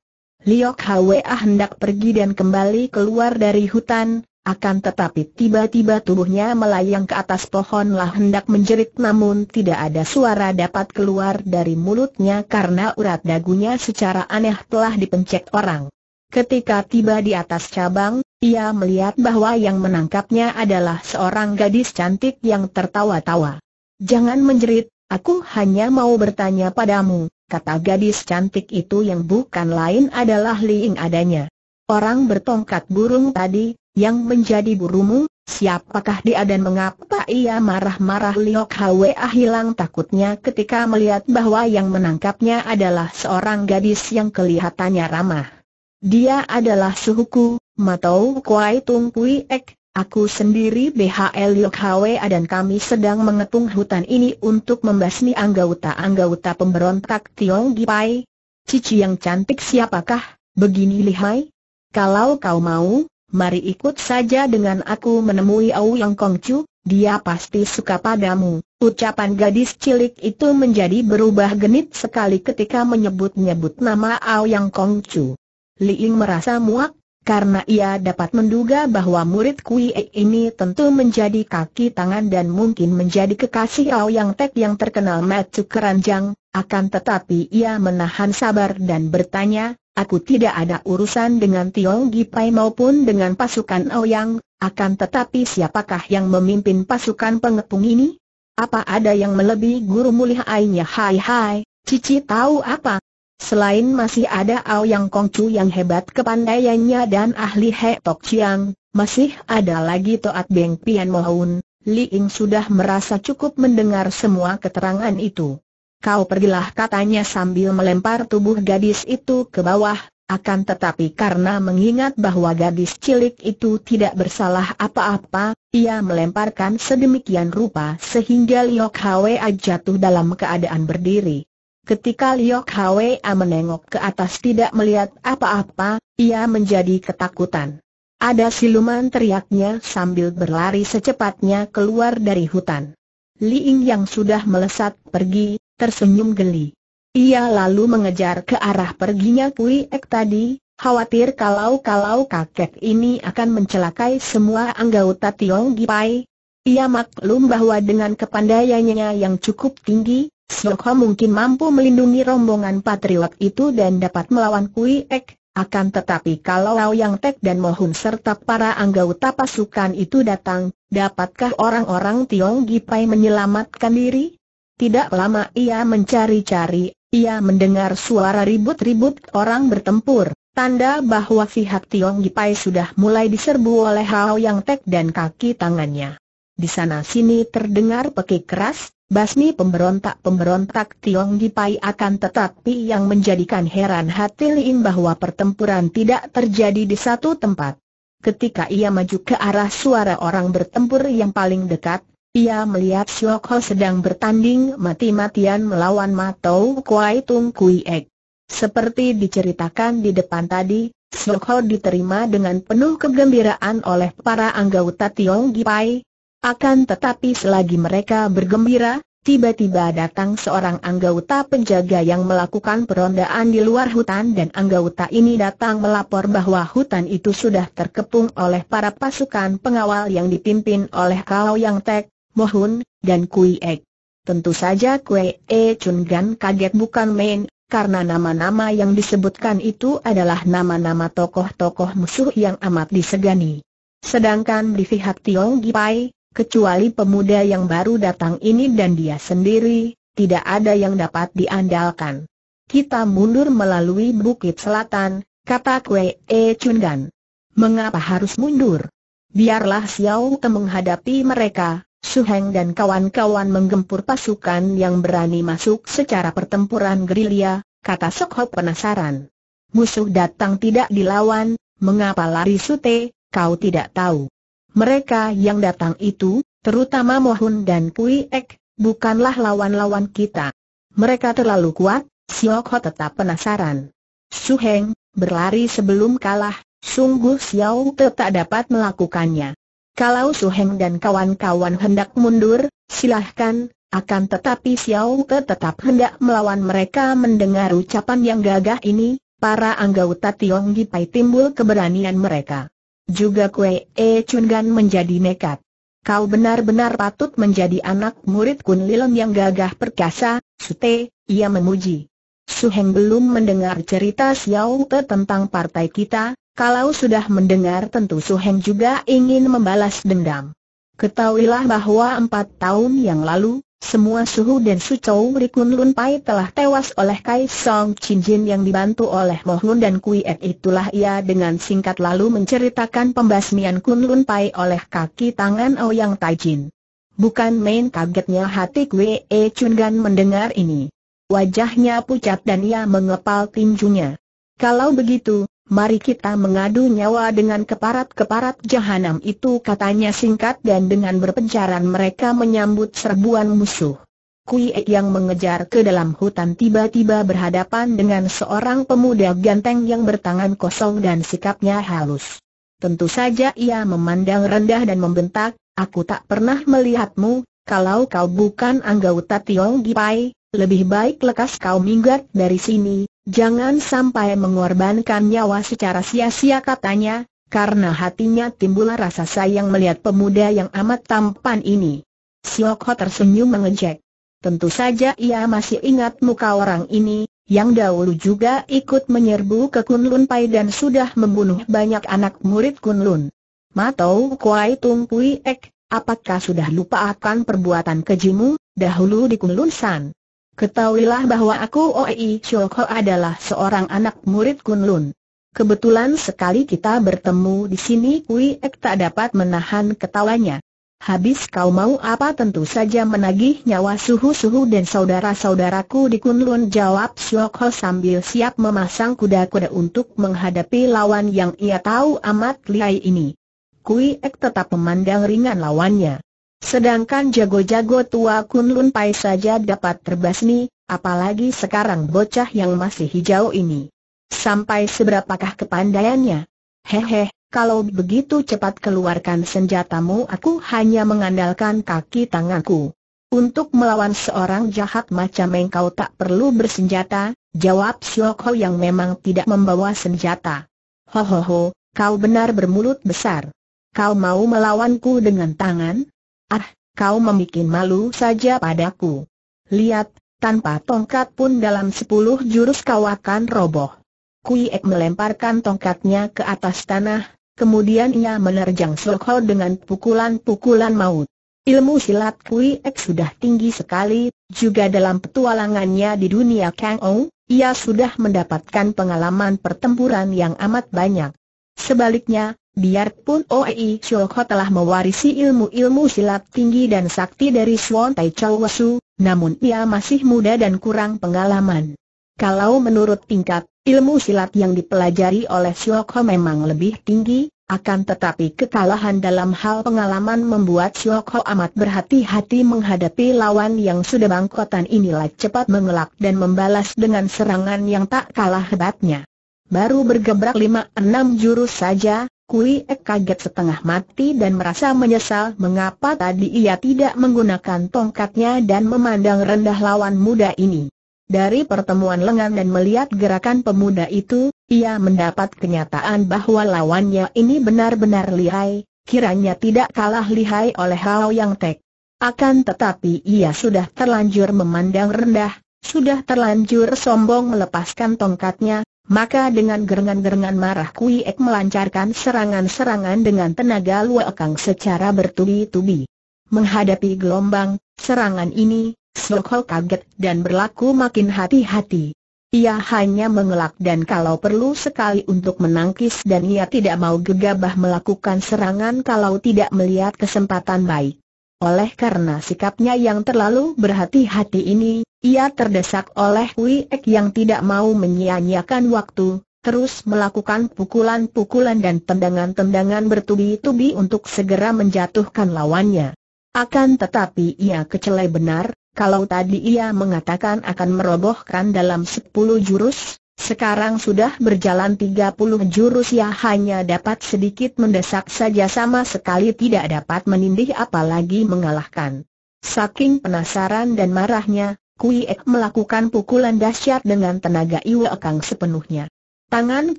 Liok Hwa hendak pergi dan kembali keluar dari hutan, akan tetapi tiba-tiba tubuhnya melayang ke atas pohon lah hendak menjerit namun tidak ada suara dapat keluar dari mulutnya karena urat dagunya secara aneh telah dipencet orang. Ketika tiba di atas cabang, ia melihat bahwa yang menangkapnya adalah seorang gadis cantik yang tertawa-tawa. Jangan menjerit, aku hanya mau bertanya padamu, kata gadis cantik itu yang bukan lain adalah Liing adanya. Orang bertongkat burung tadi, yang menjadi burumu, siapakah dia dan mengapa ia marah-marah Liok Hwa ah hilang takutnya ketika melihat bahwa yang menangkapnya adalah seorang gadis yang kelihatannya ramah. Dia adalah suhuku, Matou Kuai Tung Pui Ek, aku sendiri BHL Yok Hwa dan kami sedang mengetung hutan ini untuk membasmi anggota-anggota pemberontak Tiong Gipai. Cici yang cantik siapakah, begini lihai? Kalau kau mau, mari ikut saja dengan aku menemui Kong Kongcu, dia pasti suka padamu. Ucapan gadis cilik itu menjadi berubah genit sekali ketika menyebut-nyebut nama Kong Kongcu. Li Ying merasa muak, karena ia dapat menduga bahwa murid Kui e ini tentu menjadi kaki tangan dan mungkin menjadi kekasih Ao Yang Tek yang terkenal Matsu Keranjang, akan tetapi ia menahan sabar dan bertanya, aku tidak ada urusan dengan Tiong Gipai maupun dengan pasukan Ao Yang. akan tetapi siapakah yang memimpin pasukan pengepung ini? Apa ada yang melebihi guru mulia ainya hai hai, cici tahu apa, Selain masih ada Ao Yang Kong Chu yang hebat kepandaiannya dan ahli He Tok Chiang, masih ada lagi Toat Beng Pian Mohun, Li Ying sudah merasa cukup mendengar semua keterangan itu. Kau pergilah katanya sambil melempar tubuh gadis itu ke bawah, akan tetapi karena mengingat bahwa gadis cilik itu tidak bersalah apa-apa, ia melemparkan sedemikian rupa sehingga Liok Hwa jatuh dalam keadaan berdiri. Ketika Liok Hwa menengok ke atas tidak melihat apa-apa, ia menjadi ketakutan. Ada siluman teriaknya sambil berlari secepatnya keluar dari hutan. Li Ying yang sudah melesat pergi, tersenyum geli. Ia lalu mengejar ke arah perginya Kui Ek tadi, khawatir kalau-kalau kakek ini akan mencelakai semua anggota Tiong Gipai. Ia maklum bahwa dengan kepandaiannya yang cukup tinggi, Soka mungkin mampu melindungi rombongan patriot itu dan dapat melawan Kui Ek, akan tetapi kalau Yang Tek dan Mohun serta para anggota pasukan itu datang, dapatkah orang-orang Tiong Gipai menyelamatkan diri? Tidak lama ia mencari-cari, ia mendengar suara ribut-ribut orang bertempur, tanda bahwa pihak Tiong Gipai sudah mulai diserbu oleh Lao Yang Tek dan kaki tangannya. Di sana-sini terdengar pekik keras, basmi pemberontak-pemberontak Tiong Gipai akan tetapi yang menjadikan heran hati Liin bahwa pertempuran tidak terjadi di satu tempat. Ketika ia maju ke arah suara orang bertempur yang paling dekat, ia melihat Siok Ho sedang bertanding mati-matian melawan Matou Kuai Tung Kui Ek. Seperti diceritakan di depan tadi, Siok Ho diterima dengan penuh kegembiraan oleh para anggota Tiong Gipai, akan tetapi selagi mereka bergembira, tiba-tiba datang seorang anggota penjaga yang melakukan perondaan di luar hutan dan anggota ini datang melapor bahwa hutan itu sudah terkepung oleh para pasukan pengawal yang dipimpin oleh Kao Yang Tek, Mohun, dan Kui Ek. Tentu saja Kue E Chun Gan kaget bukan main, karena nama-nama yang disebutkan itu adalah nama-nama tokoh-tokoh musuh yang amat disegani. Sedangkan di pihak Tiong Gipai, kecuali pemuda yang baru datang ini dan dia sendiri, tidak ada yang dapat diandalkan. Kita mundur melalui bukit selatan, kata Kwe E Chundan. Mengapa harus mundur? Biarlah Xiao Te menghadapi mereka, Heng dan kawan-kawan menggempur pasukan yang berani masuk secara pertempuran gerilya, kata Sok Ho penasaran. Musuh datang tidak dilawan, mengapa lari Te? kau tidak tahu. Mereka yang datang itu, terutama Mohun dan Pui Ek, bukanlah lawan-lawan kita. Mereka terlalu kuat, Siok Ho tetap penasaran. Su Heng, berlari sebelum kalah, sungguh Xiao Te tak dapat melakukannya. Kalau Su Heng dan kawan-kawan hendak mundur, silahkan, akan tetapi Xiao Te tetap hendak melawan mereka mendengar ucapan yang gagah ini, para anggota Tionggi Pai timbul keberanian mereka juga Kue E Chunggan menjadi nekat. Kau benar-benar patut menjadi anak murid Kun Lilong yang gagah perkasa, Sute, ia memuji. Suheng belum mendengar cerita Xiao Te tentang partai kita, kalau sudah mendengar tentu Suheng juga ingin membalas dendam. Ketahuilah bahwa empat tahun yang lalu, semua Suhu dan Su Rikun Lun Pai telah tewas oleh Kai Song Chin Jin yang dibantu oleh Moh Hun dan Kui Ek itulah ia dengan singkat lalu menceritakan pembasmian Kun Lun Pai oleh kaki tangan Ouyang oh Tai Jin. Bukan main kagetnya hati Kui E Chun Gan mendengar ini. Wajahnya pucat dan ia mengepal tinjunya. Kalau begitu, Mari kita mengadu nyawa dengan keparat-keparat jahanam itu katanya singkat dan dengan berpencaran mereka menyambut serbuan musuh. Kui Ek yang mengejar ke dalam hutan tiba-tiba berhadapan dengan seorang pemuda ganteng yang bertangan kosong dan sikapnya halus. Tentu saja ia memandang rendah dan membentak, aku tak pernah melihatmu, kalau kau bukan anggota Tiong Gipai, lebih baik lekas kau minggat dari sini, Jangan sampai mengorbankan nyawa secara sia-sia katanya, karena hatinya timbul rasa sayang melihat pemuda yang amat tampan ini. Siok Ho tersenyum mengejek. Tentu saja ia masih ingat muka orang ini, yang dahulu juga ikut menyerbu ke Kunlun Pai dan sudah membunuh banyak anak murid Kunlun. Matau Kuai Tung Pui Ek, apakah sudah lupa akan perbuatan kejimu, dahulu di Kunlun San? Ketahuilah bahwa aku Oei Chulko adalah seorang anak murid Kunlun. Kebetulan sekali kita bertemu di sini Kui Ek tak dapat menahan ketawanya. Habis kau mau apa tentu saja menagih nyawa suhu-suhu dan saudara-saudaraku di Kunlun jawab Syokho sambil siap memasang kuda-kuda untuk menghadapi lawan yang ia tahu amat lihai ini. Kui Ek tetap memandang ringan lawannya. Sedangkan jago-jago tua Kunlun Pai saja dapat terbasmi, apalagi sekarang bocah yang masih hijau ini. Sampai seberapakah kepandaiannya? Hehe, kalau begitu cepat keluarkan senjatamu aku hanya mengandalkan kaki tanganku. Untuk melawan seorang jahat macam engkau tak perlu bersenjata, jawab Siokho yang memang tidak membawa senjata. Hohoho, kau benar bermulut besar. Kau mau melawanku dengan tangan? Ah, kau membuat malu saja padaku. Lihat, tanpa tongkat pun dalam sepuluh jurus kau akan roboh. Ek melemparkan tongkatnya ke atas tanah, kemudian ia menerjang Sokho dengan pukulan-pukulan maut. Ilmu silat Kui Ek sudah tinggi sekali, juga dalam petualangannya di dunia Kang Ou, ia sudah mendapatkan pengalaman pertempuran yang amat banyak. Sebaliknya, Biarpun Oei Chulho telah mewarisi ilmu-ilmu silat tinggi dan sakti dari Swan Tai Chow Wasu, namun ia masih muda dan kurang pengalaman. Kalau menurut tingkat, ilmu silat yang dipelajari oleh Chulho memang lebih tinggi, akan tetapi kekalahan dalam hal pengalaman membuat Chulho amat berhati-hati menghadapi lawan yang sudah bangkotan inilah cepat mengelak dan membalas dengan serangan yang tak kalah hebatnya. Baru bergebrak lima enam jurus saja, Kui Ek kaget setengah mati dan merasa menyesal mengapa tadi ia tidak menggunakan tongkatnya dan memandang rendah lawan muda ini. Dari pertemuan lengan dan melihat gerakan pemuda itu, ia mendapat kenyataan bahwa lawannya ini benar-benar lihai, kiranya tidak kalah lihai oleh Hao Yang Tek. Akan tetapi ia sudah terlanjur memandang rendah, sudah terlanjur sombong melepaskan tongkatnya, maka dengan gerengan-gerengan marah Kui Ek melancarkan serangan-serangan dengan tenaga luakang secara bertubi-tubi. Menghadapi gelombang, serangan ini, Sokho kaget dan berlaku makin hati-hati. Ia hanya mengelak dan kalau perlu sekali untuk menangkis dan ia tidak mau gegabah melakukan serangan kalau tidak melihat kesempatan baik. Oleh karena sikapnya yang terlalu berhati-hati ini, ia terdesak oleh Wei Ek yang tidak mau menyia-nyiakan waktu, terus melakukan pukulan-pukulan dan tendangan-tendangan bertubi-tubi untuk segera menjatuhkan lawannya. Akan tetapi ia kecelai benar, kalau tadi ia mengatakan akan merobohkan dalam 10 jurus, sekarang sudah berjalan 30 jurus ia hanya dapat sedikit mendesak saja sama sekali tidak dapat menindih apalagi mengalahkan. Saking penasaran dan marahnya, Kui Ek melakukan pukulan dahsyat dengan tenaga Iwe Kang sepenuhnya. Tangan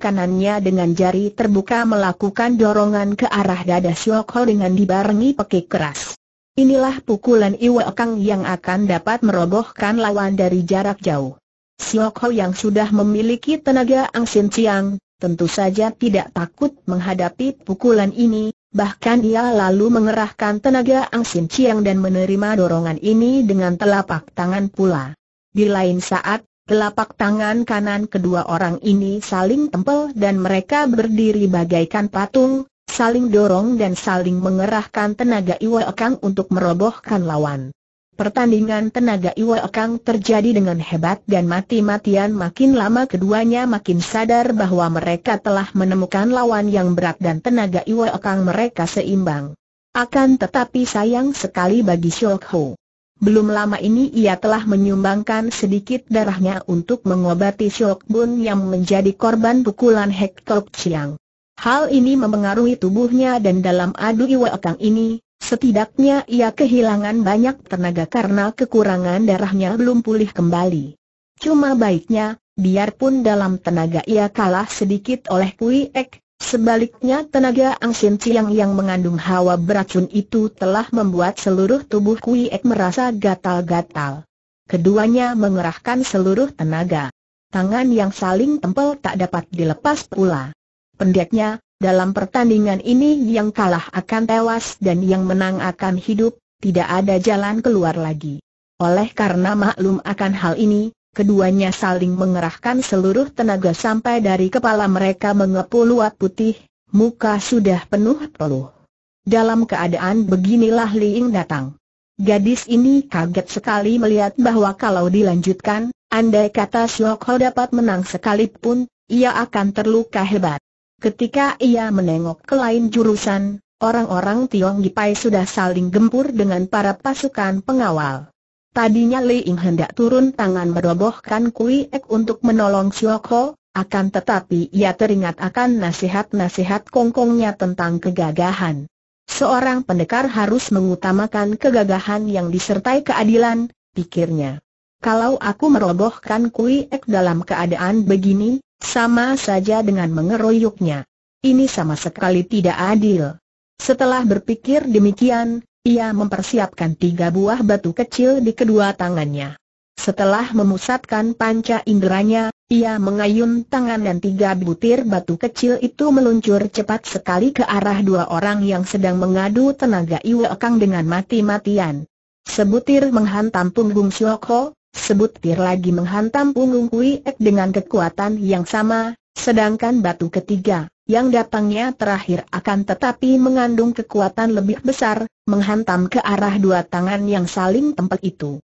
kanannya dengan jari terbuka melakukan dorongan ke arah dada Siok dengan dibarengi pekik keras. Inilah pukulan Iwe Kang yang akan dapat merobohkan lawan dari jarak jauh. Siok yang sudah memiliki tenaga angsin siang, tentu saja tidak takut menghadapi pukulan ini, Bahkan ia lalu mengerahkan tenaga angsin ciang dan menerima dorongan ini dengan telapak tangan pula. Di lain saat, telapak tangan kanan kedua orang ini saling tempel dan mereka berdiri bagaikan patung, saling dorong dan saling mengerahkan tenaga Iwa Ekang untuk merobohkan lawan. Pertandingan tenaga Iwa Kang terjadi dengan hebat dan mati-matian makin lama keduanya makin sadar bahwa mereka telah menemukan lawan yang berat dan tenaga Iwa Kang mereka seimbang. Akan tetapi sayang sekali bagi Shok Ho. Belum lama ini ia telah menyumbangkan sedikit darahnya untuk mengobati Shok Bun yang menjadi korban pukulan Hek Tok Chiang. Hal ini memengaruhi tubuhnya dan dalam adu Iwa Kang ini, Setidaknya ia kehilangan banyak tenaga karena kekurangan darahnya belum pulih kembali. Cuma baiknya, biarpun dalam tenaga ia kalah sedikit oleh Kui Ek, Sebaliknya tenaga angsin Chiang yang mengandung hawa beracun itu telah membuat seluruh tubuh Kui Ek merasa gatal-gatal. Keduanya mengerahkan seluruh tenaga. Tangan yang saling tempel tak dapat dilepas pula. Pendeknya, dalam pertandingan ini yang kalah akan tewas dan yang menang akan hidup, tidak ada jalan keluar lagi. Oleh karena maklum akan hal ini, keduanya saling mengerahkan seluruh tenaga sampai dari kepala mereka mengepul luap putih, muka sudah penuh peluh. Dalam keadaan beginilah Liing datang. Gadis ini kaget sekali melihat bahwa kalau dilanjutkan, andai kata Siok dapat menang sekalipun, ia akan terluka hebat. Ketika ia menengok ke lain jurusan, orang-orang Tiong Gipai sudah saling gempur dengan para pasukan pengawal. Tadinya Li Ying hendak turun tangan merobohkan Kui Ek untuk menolong Sioko, akan tetapi ia teringat akan nasihat-nasihat kongkongnya tentang kegagahan. Seorang pendekar harus mengutamakan kegagahan yang disertai keadilan, pikirnya. Kalau aku merobohkan Kui Ek dalam keadaan begini, sama saja dengan mengeroyoknya. Ini sama sekali tidak adil. Setelah berpikir demikian, ia mempersiapkan tiga buah batu kecil di kedua tangannya. Setelah memusatkan panca inderanya, ia mengayun tangan dan tiga butir batu kecil itu meluncur cepat sekali ke arah dua orang yang sedang mengadu tenaga Iwe dengan mati-matian. Sebutir menghantam punggung Syokho, Sebutir lagi menghantam punggung Kui Ek dengan kekuatan yang sama, sedangkan batu ketiga, yang datangnya terakhir akan tetapi mengandung kekuatan lebih besar, menghantam ke arah dua tangan yang saling tempat itu.